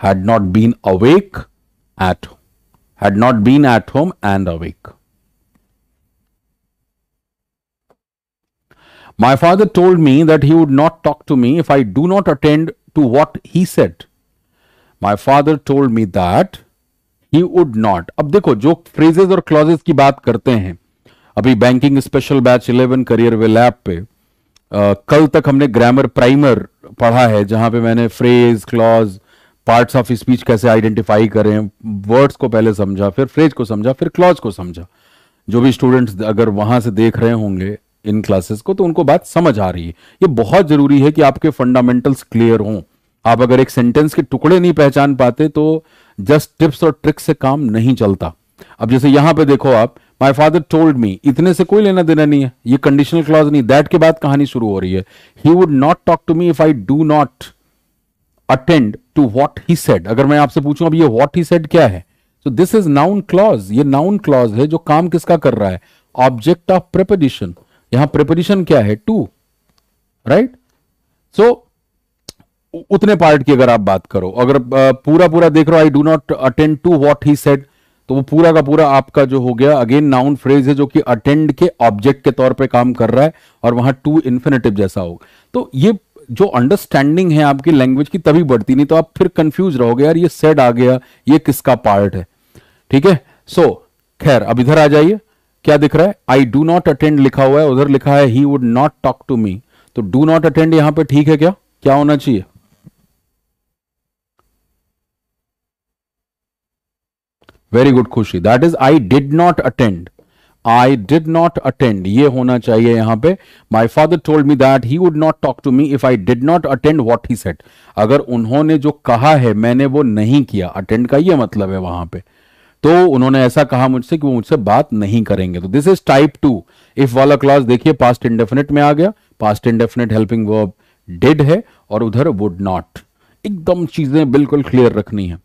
had not been awake at had not been at home and awake my father told me that he would not talk to me if i do not attend to what he said my father told me that he would not. अब देखो जो phrases और clauses की बात करते हैं अभी banking special batch 11 career वे लैब पे कल तक हमने ग्रामर प्राइमर पढ़ा है जहां पे मैंने phrase clause parts of speech कैसे आइडेंटिफाई करें वर्ड्स को पहले समझा फिर फ्रेज को समझा फिर क्लॉज को समझा जो भी स्टूडेंट्स अगर वहां से देख रहे होंगे इन क्लासेस को तो उनको बात समझ आ रही है ये बहुत जरूरी है कि आपके फंडामेंटल्स क्लियर हों आप अगर एक सेंटेंस के टुकड़े नहीं पहचान पाते तो जस्ट टिप्स और ट्रिक्स से काम नहीं चलता अब जैसे यहां पे देखो आप माय फादर टोल्ड मी इतने से कोई लेना देना नहीं है ये कंडीशनल क्लॉज नहीं दैट के बाद कहानी शुरू हो रही है he would not talk to me if I do not attend to what he said अगर मैं आपसे पूछूं अब ये वॉट ही सेड क्या है so this is noun clause ये नाउन क्लॉज है जो काम किसका कर रहा है ऑब्जेक्ट ऑफ प्रेपडिशन यहां प्रिपोजिशन क्या है टू राइट सो उतने पार्ट की अगर आप बात करो अगर पूरा पूरा देख रहे हो I do not attend to what he said तो वो पूरा का पूरा आपका जो हो गया अगेन नाउन फ्रेज है जो कि अटेंड के ऑब्जेक्ट के तौर पे काम कर रहा है और वहां टू इन्फिनेटिव जैसा होगा तो ये जो अंडरस्टैंडिंग है आपकी लैंग्वेज की तभी बढ़ती नहीं तो आप फिर कंफ्यूज रहोगे यार ये सेड आ गया ये किसका पार्ट है ठीक है सो so, खैर अब इधर आ जाइए क्या दिख रहा है आई डू नॉट अटेंड लिखा हुआ है उधर लिखा है he would not talk to me तो डू नॉट अटेंड यहां पे ठीक है क्या क्या होना चाहिए वेरी गुड खुशी that is I did not attend I did not attend ये होना चाहिए यहाँ पे my father told me that he would not talk to me if I did not attend what he said अगर उन्होंने जो कहा है मैंने वो नहीं किया अटेंड का ये मतलब है वहां पे तो उन्होंने ऐसा कहा मुझसे कि वो मुझसे बात नहीं करेंगे तो this is type two if वाला क्लास देखिए पास्ट इंडेफिनेट में आ गया past indefinite helping verb did है और उधर वुड नॉट एकदम चीजें बिल्कुल क्लियर रखनी है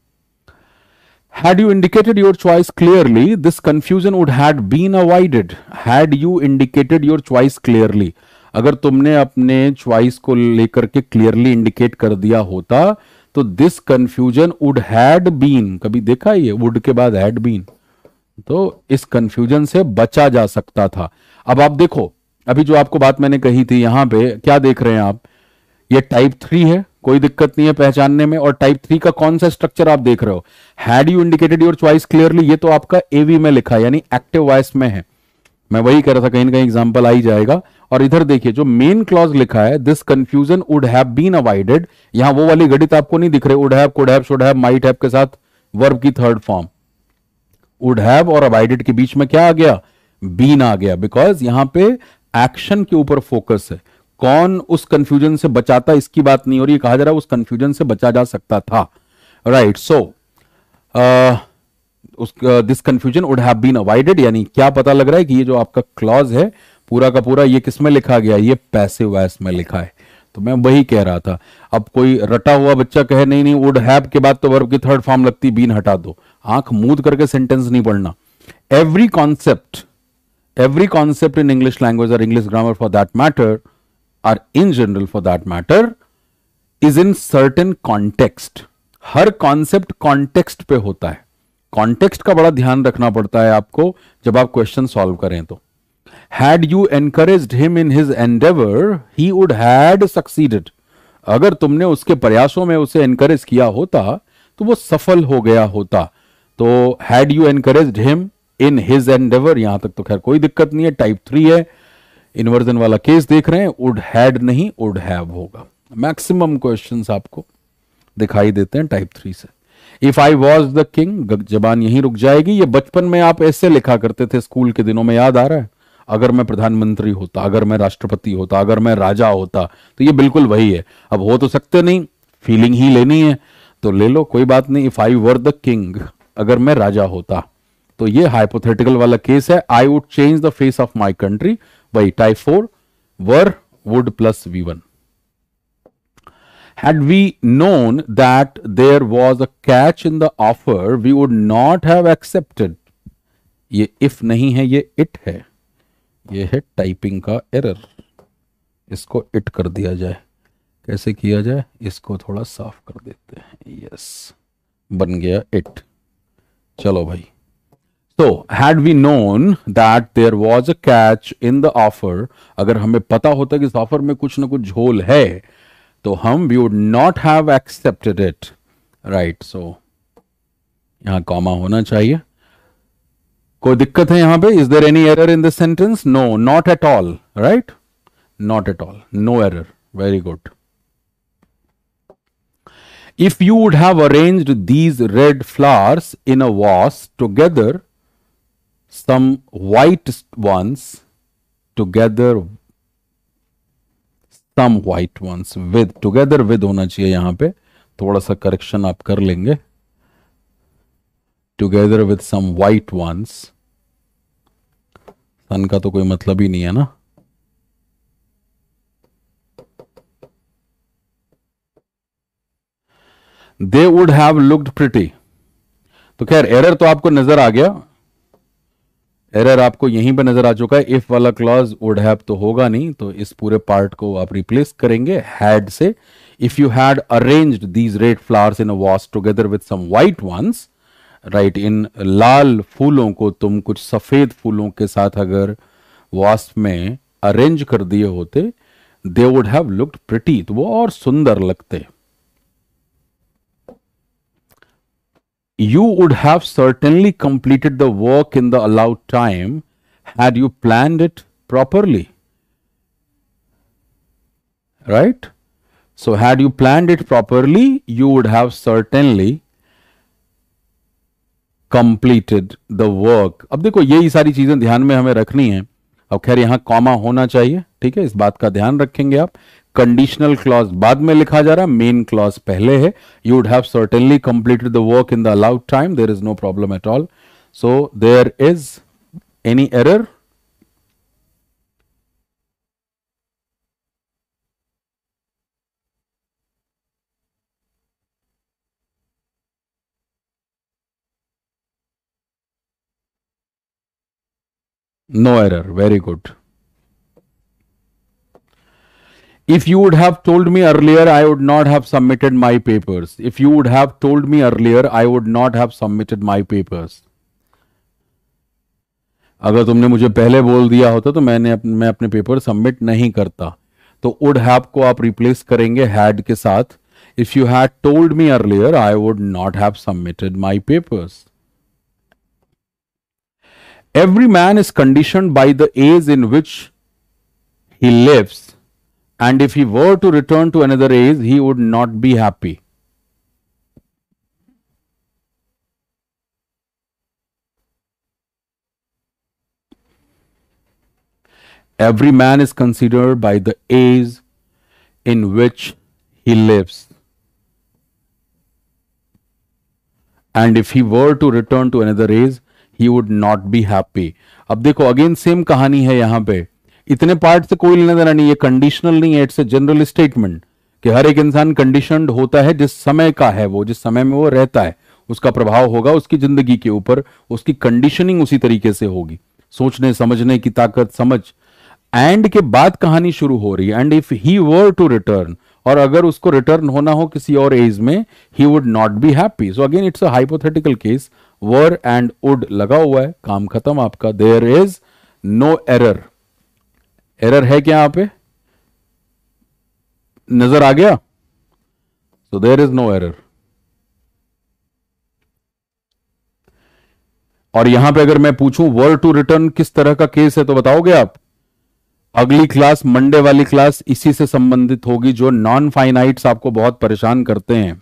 Had you indicated your choice clearly, this confusion would had been avoided. Had you indicated your choice clearly, अगर तुमने अपने चॉइस को लेकर के क्लियरली इंडिकेट कर दिया होता तो this confusion would had been कभी देखा ये वुड के बाद हैड बीन तो इस कंफ्यूजन से बचा जा सकता था अब आप देखो अभी जो आपको बात मैंने कही थी यहां पे क्या देख रहे हैं आप ये टाइप थ्री है कोई दिक्कत नहीं है पहचानने में और टाइप थ्री का कौन सा स्ट्रक्चर आप देख रहे हो had you indicated your choice clearly ये तो आपका एवी में लिखा है यानी एक्टिव वॉइस में है मैं वही कह रहा था कहीं ना कहीं एग्जाम्पल आई जाएगा और इधर देखिए जो मेन क्लॉज लिखा है this confusion would have been avoided यहां वो वाली गणित आपको नहीं दिख रही would have could have should have might have के साथ वर्ब की थर्ड फॉर्म वुड हैव और अवॉइडेड के बीच में क्या आ गया बीन आ गया बिकॉज यहां पे एक्शन के ऊपर फोकस है कौन उस कंफ्यूजन से बचाता इसकी बात नहीं हो रही कहा जा रहा उस कंफ्यूजन से बचा जा सकता था राइट सो uh, उस this confusion would have been avoided यानी क्या पता लग रहा है कि ये जो आपका क्लॉज है पूरा का पूरा ये किसमें लिखा गया ये पैसे वैस में लिखा है तो मैं वही कह रहा था अब कोई रटा हुआ बच्चा कहे नहीं नहीं वुड हैव के बाद तो वर्ब की थर्ड फॉर्म लगती बीन हटा दो आंख मूद करके सेंटेंस नहीं पढ़ना every concept every concept in English language और English grammar for that matter or in general for that matter is in certain context हर कॉन्सेप्ट कॉन्टेक्स्ट पे होता है कॉन्टेक्स्ट का बड़ा ध्यान रखना पड़ता है आपको जब आप क्वेश्चन सॉल्व करें तो had you encourage him in his endeavour he would had succeeded अगर तुमने उसके प्रयासों में उसे एनकरेज किया होता तो वो सफल हो गया होता तो had you encourage him in his endeavour यहां तक तो खैर कोई दिक्कत नहीं है टाइप थ्री है इन्वर्जन वाला केस देख रहे हैं वुड हैड नहीं वुड हैव होगा मैक्सिमम क्वेश्चंस आपको दिखाई देते हैं टाइप थ्री से if I was the king जबान यहीं रुक जाएगी ये बचपन में आप ऐसे लिखा करते थे स्कूल के दिनों में याद आ रहा है अगर मैं प्रधानमंत्री होता अगर मैं राष्ट्रपति होता अगर मैं राजा होता तो ये बिल्कुल वही है अब हो तो सकते नहीं फीलिंग ही लेनी है तो ले लो कोई बात नहीं if I were the king अगर मैं राजा होता तो ये हाइपोथेटिकल वाला केस है I would change the face of my country by type 4 were wood plus V1. Had we known that there was a catch in the offer, we would not have accepted. ye if nahi hai ye it hai ye hai typing ka error isko it kar diya jaye कैसे किया जाए इसको थोड़ा साफ कर देते हैं yes बन गया इट चलो भाई तो had we known that there was a catch in the offer अगर हमें पता होता कि इस ऑफर में कुछ ना कुछ झोल है तो हम we would not have accepted it right so यहां कॉमा होना चाहिए कोई दिक्कत है यहां पे is there any error in this sentence no not at all right not at all no error very good if you would have arranged these red flowers in a vase together some white ones together some white ones with together with होना चाहिए यहां पे थोड़ा सा correction आप कर लेंगे together with some white ones सन का तो कोई मतलब ही नहीं है ना they would have looked pretty तो खैर एरर तो आपको नजर आ गया एरर आपको यहीं पे नजर आ चुका है इफ वाला क्लॉज वुड हैव तो होगा नहीं तो इस पूरे पार्ट को आप रिप्लेस करेंगे हैड से if you had arranged these red flowers in a vase together with some white ones right इन लाल फूलों को तुम कुछ सफेद फूलों के साथ अगर वॉश में अरेंज कर दिए होते they would have looked pretty तो वो और सुंदर लगते हैं you would have certainly completed the work in the allowed time had you planned it properly. Right? So, had you planned it properly, you would have certainly completed the work. अब देखो यही सारी चीजें ध्यान में हमें रखनी है अब खैर यहाँ कॉमा होना चाहिए ठीक है इस बात का ध्यान रखेंगे आप कंडीशनल क्लॉज बाद में लिखा जा रहा मेन क्लॉज पहले है you would have certainly completed the work in the allowed time there is no problem at all so there is any error No error. Very good. if you would have told me earlier i would not have submitted my papers if you would have told me earlier i would not have submitted my papers अगर तुमने मुझे पहले बोल दिया होता तो मैंने up, मैं अपने पेपर सबमिट नहीं करता तो वुड हैव को आप रिप्लेस करेंगे हैड के साथ if you had told me earlier I would not have submitted my papers every man is condition by the age in which he lives and if he were to return to another age, he would not be happy. Every man is considered by the age in which he lives. And if he were to return to another age, he would not be happy. ab dekho again same kahani hai yahan pe इतने part से कोई लेना देना नहीं ये conditional नहीं है it's a general statement कि हर एक इंसान कंडीशन होता है जिस समय का है वो जिस समय में वो रहता है उसका प्रभाव होगा उसकी जिंदगी के ऊपर उसकी कंडीशनिंग उसी तरीके से होगी सोचने समझने की ताकत समझ एंड के बाद कहानी शुरू हो रही है and if he were to return और अगर उसको रिटर्न होना हो किसी और एज में he would not be happy so again it's a hypothetical case were and would लगा हुआ है काम खत्म आपका there is no error error है क्या यहां पे नजर आ गया so there is no error और यहां पे अगर मैं पूछूं वर्ल्ड टू रिटर्न किस तरह का केस है तो बताओगे आप अगली क्लास मंडे वाली क्लास इसी से संबंधित होगी जो नॉन फाइनाइट्स आपको बहुत परेशान करते हैं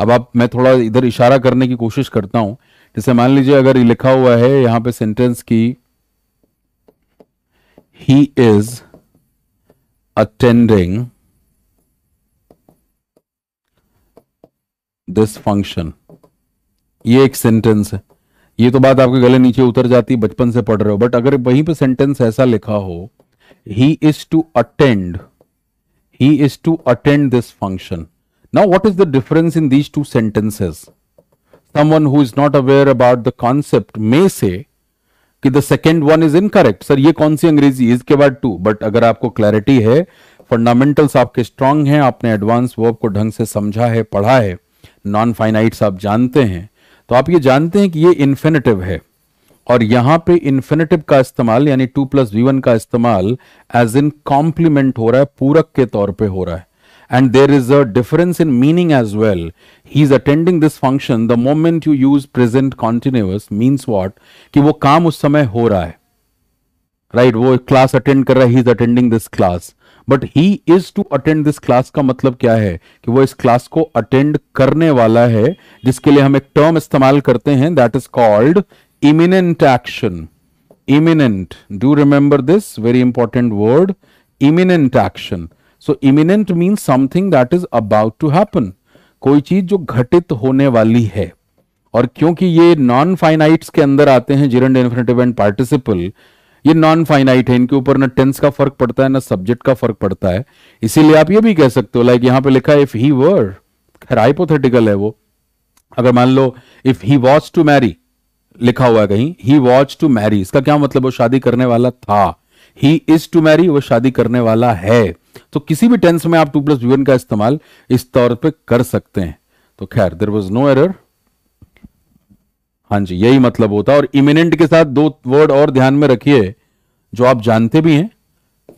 अब आप मैं थोड़ा इधर इशारा करने की कोशिश करता हूं जैसे मान लीजिए अगर लिखा हुआ है यहां पे सेंटेंस की he is attending this function ये एक सेंटेंस है ये तो बात आपके गले नीचे उतर जाती है बचपन से पढ़ रहे हो बट अगर वहीं पे सेंटेंस ऐसा लिखा हो he is to attend he is to attend this function now what is the difference in these two sentences someone who is not aware about the concept may say कि the second one is incorrect sir ये कौन सी अंग्रेजी is के बाद to but अगर आपको clarity है fundamentals आपके स्ट्रांग हैं आपने एडवांस वर्ब को ढंग से समझा है पढ़ा है नॉन फाइनाइट्स आप जानते हैं तो आप ये जानते हैं कि ये इन्फिनेटिव है और यहां पे इन्फिनेटिव का इस्तेमाल यानी टू प्लस वी वन का इस्तेमाल एज इन कॉम्प्लीमेंट हो रहा है पूरक के तौर पे हो रहा है and there is a difference in meaning as well. He is attending this function. The moment you use present continuous means what? कि वो काम उस समय हो रहा है राइट right, वो क्लास अटेंड कर रहा है he is attending this class but he is to attend this class का मतलब क्या है कि वो इस क्लास को अटेंड करने वाला है जिसके लिए हम एक टर्म इस्तेमाल करते हैं that is called imminent action imminent do remember this very important word imminent action so imminent mean something that is about to happen कोई चीज जो घटित होने वाली है और क्योंकि ये नॉन फाइनाइट्स के अंदर आते हैं जिरंड इन्फिनेटिव एंड पार्टिसिपल ये नॉन फाइनाइट है इनके ऊपर ना टेंस का फर्क पड़ता है ना सब्जेक्ट का फर्क पड़ता है इसीलिए आप ये भी कह सकते हो लाइक यहां पे लिखा इफ ही वर खैर हाइपोथेटिकल है वो अगर मान लो if he watch to marry लिखा हुआ है कहीं ही वॉच टू मैरी इसका क्या मतलब वो शादी करने वाला था ही इज टू मैरी वो शादी करने वाला है तो किसी भी टेंस में आप टू प्लस वी का इस्तेमाल इस तौर पे कर सकते हैं तो खैर देर वॉज नो एरर हां जी यही मतलब होता है और इमिनेंट के साथ दो वर्ड और ध्यान में रखिए जो आप जानते भी हैं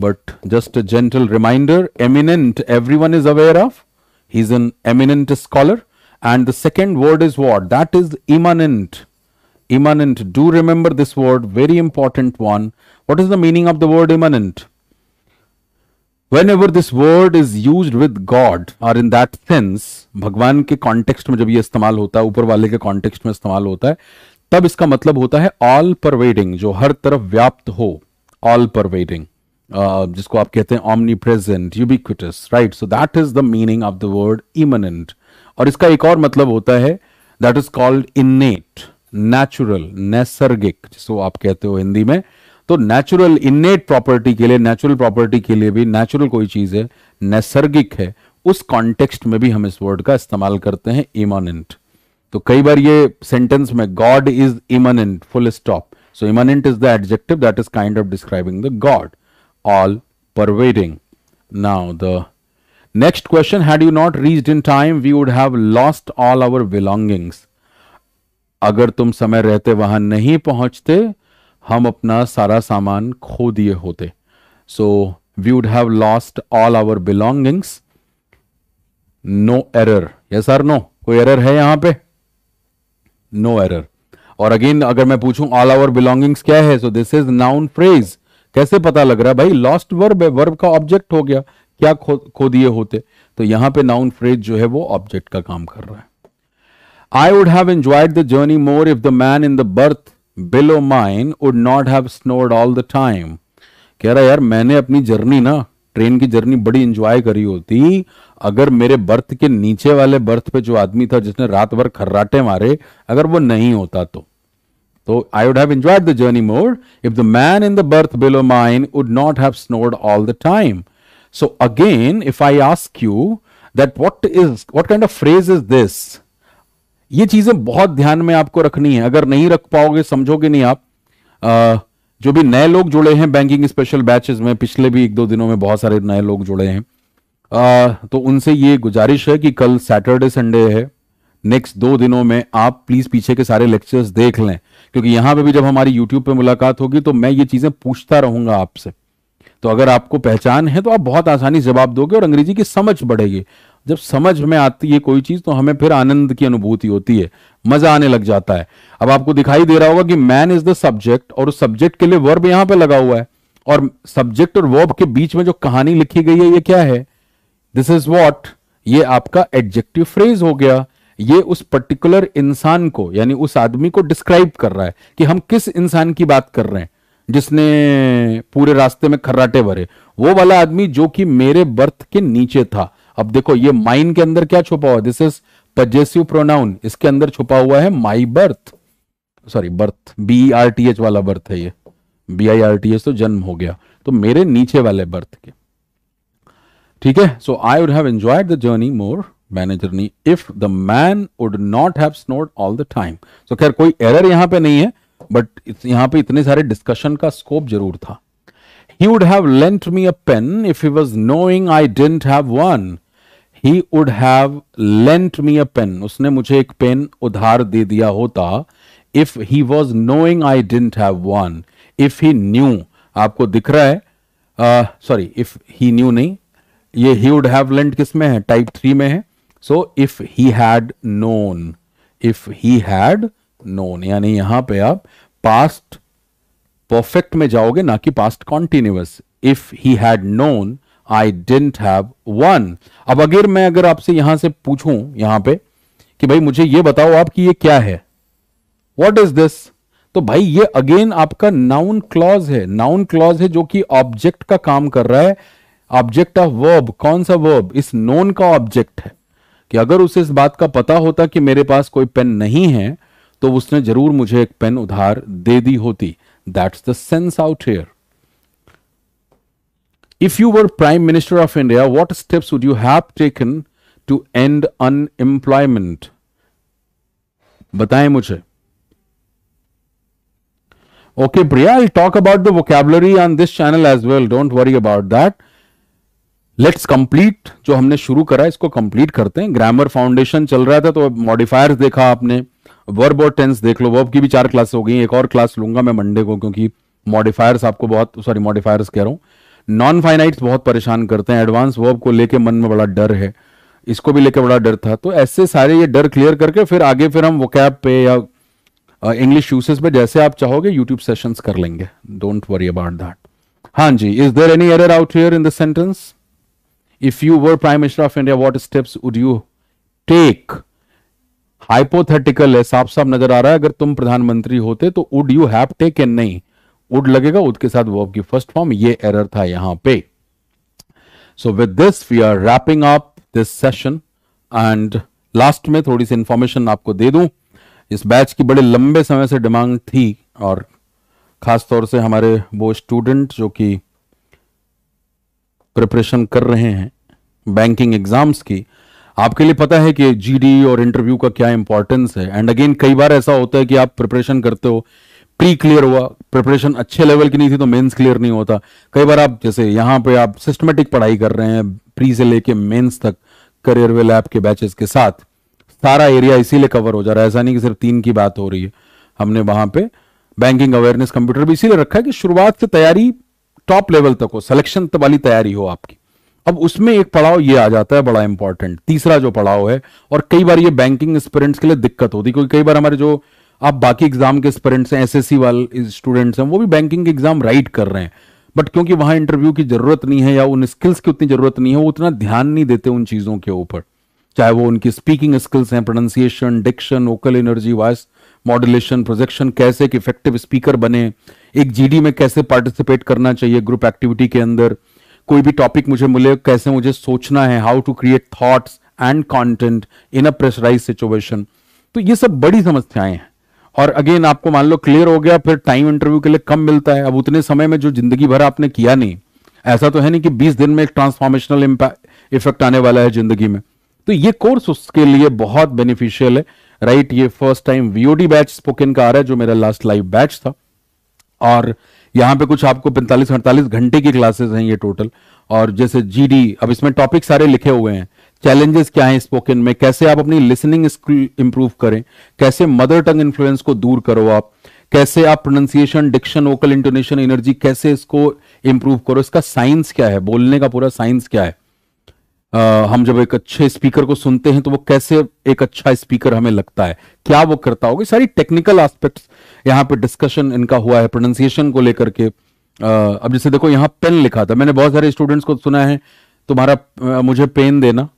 but just gentle reminder eminent every one is aware of he is an eminent scholar and the second word is what that is immanent immanent. Do remember this word, very important one. What is the meaning of the word immanent? Whenever this word is used with God or in that sense, bhagwan ke context mein jab ye istemal hota hai upar wale ke context mein istemal hota hai तब इसका मतलब होता है all pervading जो हर तरफ व्याप्त हो all pervading जिसको आप कहते हैं omnipresent ubiquitous right so that is the meaning of the word immanent और इसका एक और मतलब होता है that is called innate natural नैसर्गिक जिसको आप कहते हो हिंदी में तो नेचुरल इनेट प्रॉपर्टी के लिए नेचुरल प्रॉपर्टी के लिए भी नेचुरल कोई चीज है नैसर्गिक है उस कॉन्टेक्स्ट में भी हम इस वर्ड का इस्तेमाल करते हैं इमानेंट तो कई बार ये सेंटेंस में God is immanent full stop so immanent is the adjective that is kind of describing the god all pervading now the next question had you not reached in time we would have lost all our belongings अगर तुम समय रहते वहां नहीं पहुंचते हम अपना सारा सामान खो दिए होते so we would have lost all our belongings no error yes sir no कोई एरर है यहां पे नो एरर और अगेन अगर मैं पूछूं ऑल आवर बिलोंगिंग्स क्या है so this is noun phrase कैसे पता लग रहा है भाई लॉस्ट वर्ब है वर्ब का ऑब्जेक्ट हो गया क्या खो खो दिए होते तो यहां पे नाउन फ्रेज जो है वो ऑब्जेक्ट का काम कर रहा है I would have enjoyed the journey more if the man in the berth below mine would not have snored all the time. कह रहा यार मैंने अपनी जर्नी ना ट्रेन की जर्नी बड़ी एंजॉय करी होती अगर मेरे बर्थ के नीचे वाले बर्थ पे जो आदमी था जिसने रात भर खर्राटे मारे अगर वो नहीं होता तो तो I would have enjoyed the journey more if the man in the berth below mine would not have snored all the time so again if I ask you that what is what kind of phrase is this ये चीजें बहुत ध्यान में आपको रखनी है अगर नहीं रख पाओगे समझोगे नहीं आप आ, जो भी नए लोग जुड़े हैं बैंकिंग स्पेशल बैचेस में पिछले भी एक दो दिनों में बहुत सारे नए लोग जुड़े हैं आ, तो उनसे ये गुजारिश है कि कल सैटरडे संडे है नेक्स्ट दो दिनों में आप प्लीज पीछे के सारे लेक्चर्स देख लें क्योंकि यहां पे भी जब हमारी यूट्यूब पे मुलाकात होगी तो मैं ये चीजें पूछता रहूंगा आपसे तो अगर आपको पहचान है तो आप बहुत आसानी जवाब दोगे और अंग्रेजी की समझ बढ़ेगी जब समझ में आती है कोई चीज़ तो हमें फिर आनंद की अनुभूति होती है मजा आने लग जाता है अब आपको दिखाई दे रहा होगा कि मैन इज द सब्जेक्ट और उस सब्जेक्ट के लिए वर्ब यहां पे लगा हुआ है और सब्जेक्ट और वर्ब के बीच में जो कहानी लिखी गई है ये क्या है दिस इज वॉट ये आपका एडजेक्टिव फ्रेज हो गया ये उस पर्टिकुलर इंसान को यानी उस आदमी को डिस्क्राइब कर रहा है कि हम किस इंसान की बात कर रहे हैं जिसने पूरे रास्ते में खर्राटे भरे वो वाला आदमी जो कि मेरे बर्थ के नीचे था अब देखो ये माइन के अंदर क्या छुपा हुआ दिस इज पजेसिव प्रोनाउन इसके अंदर छुपा हुआ है my berth sorry birth B R T H वाला बर्थ है ये B I R T H तो जन्म हो गया तो मेरे नीचे वाले बर्थ के ठीक है so I would have enjoyed the journey more manager journey if the man would not have snored all the time so खैर कोई एरर यहां पे नहीं है बट यहां पे इतने सारे डिस्कशन का स्कोप जरूर था he would have lent me a pen if he was knowing I didn't have one he would have lent me a pen उसने मुझे एक पेन उधार दे दिया होता if he was knowing I didn't have one if he knew आपको दिख रहा है सॉरी इफ ही न्यू नहीं ये ही वुड हैव लेंट किस में है टाइप थ्री में है so if he had known if he had known यानी यहां पे आप पास्ट परफेक्ट में जाओगे ना कि past continuous if he had known I didn't have one अब अगर मैं अगर आपसे यहां से पूछूं यहां पे कि भाई मुझे ये बताओ आप कि ये क्या है वॉट इज दिस तो भाई ये अगेन आपका नाउन क्लॉज है नाउन क्लॉज है जो कि ऑब्जेक्ट का काम कर रहा है ऑब्जेक्ट ऑफ वर्ब कौन सा वर्ब इस नोन का ऑब्जेक्ट है कि अगर उसे इस बात का पता होता कि मेरे पास कोई पेन नहीं है तो उसने जरूर मुझे एक पेन उधार दे दी होती that's the sense out here If you were Prime Minister of India, what steps would you have taken to end unemployment? bataye mujhe Okay, Priya, I'll talk about the vocabulary on this channel as well. Don't worry about that. Let's complete जो हमने शुरू करा इसको complete करते हैं grammar foundation चल रहा था तो मॉडिफायर्स देखा आपने वर्ब और टेंस देख लो वर्ब की भी चार क्लास हो गई एक और क्लास लूंगा मैं मंडे को क्योंकि मॉडिफायर्स आपको बहुत सॉरी मॉडिफायर्स कह रहा हूं नॉन फाइनाइट्स बहुत परेशान करते हैं एडवांस वर्ब को लेके मन में बड़ा डर है इसको भी लेके बड़ा डर था तो ऐसे सारे ये डर क्लियर करके फिर आगे फिर हम वोकैब पे या इंग्लिश यूसेज पे जैसे आप चाहोगे यूट्यूब सेशंस कर लेंगे डोंट वरी अबाउट दैट हाँ जी is there any error out here in the sentence if you were prime minister of India what steps would you take hypothetical है साफ साफ नजर आ रहा है अगर तुम प्रधानमंत्री होते तो वुड यू हैव एन नहीं उड लगेगा वुड के साथ वर्ब की फर्स्ट फॉर्म ये एरर था यहां पे so with this we are wrapping up this session and last में थोड़ी सी इंफॉर्मेशन आपको दे दूं इस बैच की बड़े लंबे समय से डिमांड थी और खास तौर से हमारे वो स्टूडेंट जो कि प्रिपरेशन कर रहे हैं बैंकिंग एग्जाम्स की आपके लिए पता है कि जीडी e और इंटरव्यू का क्या इंपॉर्टेंस है एंड अगेन कई बार ऐसा होता है कि आप प्रिपरेशन करते हो प्री क्लियर हुआ प्रिपरेशन अच्छे लेवल की नहीं थी तो मेंस क्लियर नहीं होता कई बार आप जैसे यहाँ पे आप सिस्टमेटिक पढ़ाई कर रहे हैं प्री से लेके मेंस तक करियर वे लैब के बैचेस के साथ सारा एरिया इसीलिए कवर हो जा रहा है ऐसा नहीं कि सिर्फ तीन की बात हो रही है हमने वहां पे बैंकिंग अवेयरनेस कंप्यूटर भी इसीलिए रखा है कि शुरुआत से तैयारी टॉप लेवल तक हो सिलेक्शन वाली तैयारी हो आपकी अब उसमें एक पड़ाव ये आ जाता है बड़ा इंपॉर्टेंट तीसरा जो पड़ाव है और कई बार ये बैंकिंग एक्सपीरियंस के लिए दिक्कत होती क्योंकि कई बार हमारे जो आप बाकी एग्जाम के स्पेरेंट्स हैं सी वाले स्टूडेंट्स हैं वो भी बैंकिंग के एग्जाम राइट कर रहे हैं बट क्योंकि वहां इंटरव्यू की जरूरत नहीं है या उन स्किल्स की उतनी जरूरत नहीं है वो उतना ध्यान नहीं देते उन चीजों के ऊपर चाहे वो उनकी स्पीकिंग स्किल्स हैं pronunciation diction vocal energy voice modulation projection कैसे एक इफेक्टिव स्पीकर बने एक जीडी में कैसे पार्टिसिपेट करना चाहिए ग्रुप एक्टिविटी के अंदर कोई भी टॉपिक मुझे मिले कैसे मुझे सोचना है how to create thoughts and content in a pressurise situation तो ये सब बड़ी समस्याएं हैं और अगेन आपको मान लो क्लियर हो गया फिर टाइम इंटरव्यू के लिए कम मिलता है अब उतने समय में जो जिंदगी भर आपने किया नहीं ऐसा तो है नहीं कि 20 दिन में एक ट्रांसफॉर्मेशनल इफेक्ट आने वाला है जिंदगी में तो ये कोर्स उसके लिए बहुत बेनिफिशियल है राइट ये first time VOD batch spoken का आ रहा है जो मेरा लास्ट लाइव बैच था और यहां पे कुछ आपको 45 अड़तालीस घंटे की क्लासेस हैं ये टोटल और जैसे जीडी अब इसमें टॉपिक सारे लिखे हुए हैं चैलेंजेस क्या हैं स्पोकन में कैसे आप अपनी लिसनिंग स्किल इंप्रूव करें कैसे मदर टंग इन्फ्लुएंस को दूर करो आप कैसे आप pronunciation diction vocal intonation energy कैसे इसको इंप्रूव करो इसका साइंस क्या है बोलने का पूरा साइंस क्या है Uh, हम जब एक अच्छे स्पीकर को सुनते हैं तो वो कैसे एक अच्छा स्पीकर हमें लगता है क्या वो करता होगा सारी टेक्निकल एस्पेक्ट्स यहाँ पे डिस्कशन इनका हुआ है प्रोनाउंसिएशन को लेकर के uh, अब जैसे देखो यहाँ पेन लिखा था मैंने बहुत सारे स्टूडेंट्स को सुना है तुम्हारा uh, मुझे पेन देना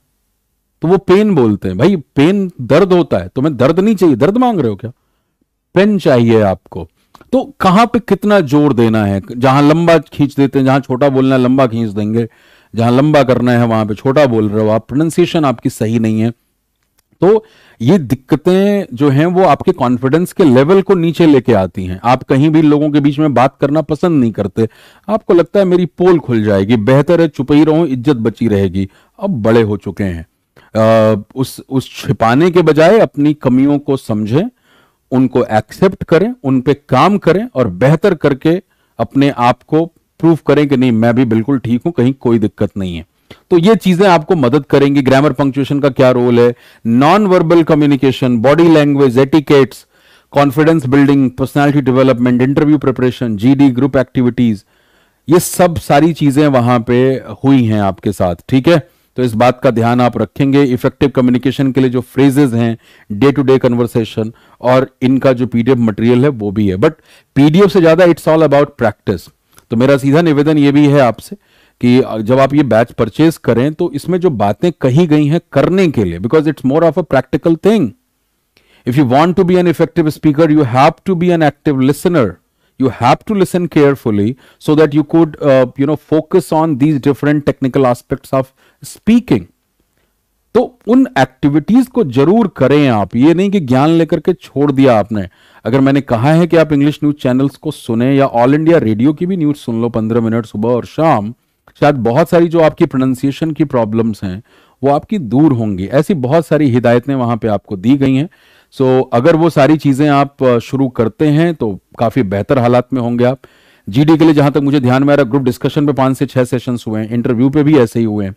तो वो पेन बोलते हैं भाई पेन दर्द होता है तुम्हें दर्द नहीं चाहिए दर्द मांग रहे हो क्या पेन चाहिए आपको तो कहां पे कितना जोर देना है जहां लंबा खींच देते हैं जहां छोटा बोलना है लंबा खींच देंगे जहां लंबा करना है वहां पे छोटा बोल रहे हो आप प्रोनाउंसिएशन आपकी सही नहीं है तो ये दिक्कतें जो हैं वो आपके कॉन्फिडेंस के लेवल को नीचे लेके आती हैं आप कहीं भी लोगों के बीच में बात करना पसंद नहीं करते आपको लगता है मेरी पोल खुल जाएगी बेहतर है चुप ही रहो इज्जत बची रहेगी अब बड़े हो चुके हैं उस उस छिपाने के बजाय अपनी कमियों को समझें उनको एक्सेप्ट करें उन पे काम करें और बेहतर करके अपने आप को प्रूव करें कि नहीं मैं भी बिल्कुल ठीक हूं कहीं कोई दिक्कत नहीं है तो ये चीजें आपको मदद करेंगी ग्रामर पंक्चुएशन का क्या रोल है non verbal communication body language etiquettes confidence building personality development interview preparation GD group activities ये सब सारी चीजें वहां पे हुई हैं आपके साथ ठीक है तो इस बात का ध्यान आप रखेंगे इफेक्टिव कम्युनिकेशन के लिए जो फ्रेजेज हैं डे टू डे कन्वर्सेशन और इनका जो पीडीएफ मटेरियल है वो भी है बट पीडीएफ से ज़्यादा इट्स ऑल अबाउट प्रैक्टिस तो मेरा सीधा निवेदन ये भी है आपसे कि जब आप ये बैच परचेज करें तो इसमें जो बातें कही गई हैं करने के लिए because it's more of a practical thing if you want to be an effective speaker you have to be an active listener you have to listen carefully so that you could you know focus on these different technical aspects of speaking तो उन activities को जरूर करें आप ये नहीं कि ज्ञान लेकर के छोड़ दिया आपने अगर मैंने कहा है कि आप इंग्लिश न्यूज चैनल्स को सुने या ऑल इंडिया रेडियो की भी न्यूज सुन लो पंद्रह मिनट सुबह और शाम शायद बहुत सारी जो आपकी प्रोनाउंसिएशन की प्रॉब्लम्स हैं वो आपकी दूर होंगी ऐसी बहुत सारी हिदायतें वहां पे आपको दी गई हैं सो अगर वो सारी चीजें आप शुरू करते हैं तो काफी बेहतर हालात में होंगे आप जीडी के लिए जहां तक मुझे ध्यान में आ रहा ग्रुप डिस्कशन पे पांच से छह सेशंस हुए हैं इंटरव्यू पे भी ऐसे ही हुए हैं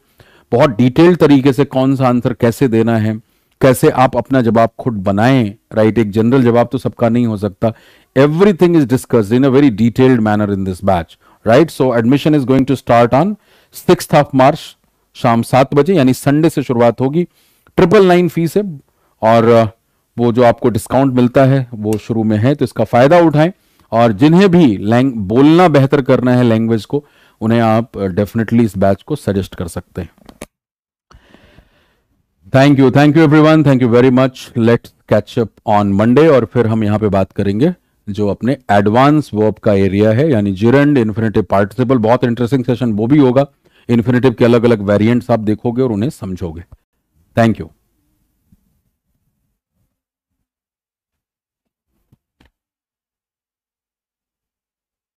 बहुत डिटेल तरीके से कौन सा आंसर कैसे देना है कैसे आप अपना जवाब खुद बनाएं राइट एक जनरल जवाब तो सबका नहीं हो सकता everything is discussed in a very detailed manner in this batch right so admission is going to start on six of March शाम सात बजे यानी संडे से शुरुआत होगी ट्रिपल नाइन फीस है और uh, वो जो आपको डिस्काउंट मिलता है वो शुरू में है तो इसका फायदा उठाएं और जिन्हें भी बोलना बेहतर करना है लैंग्वेज को उन्हें आप डेफिनेटली इस बैच को सजेस्ट कर सकते हैं thank you thank you everyone thank you very much let catch up on Monday और फिर हम यहां पे बात करेंगे जो अपने एडवांस वर्ब का एरिया है यानी जिरंड इन्फिनेटिव पार्टिसिपल बहुत इंटरेस्टिंग सेशन वो भी होगा इन्फिनेटिव के अलग अलग वेरिएंट्स आप देखोगे और उन्हें समझोगे थैंक यू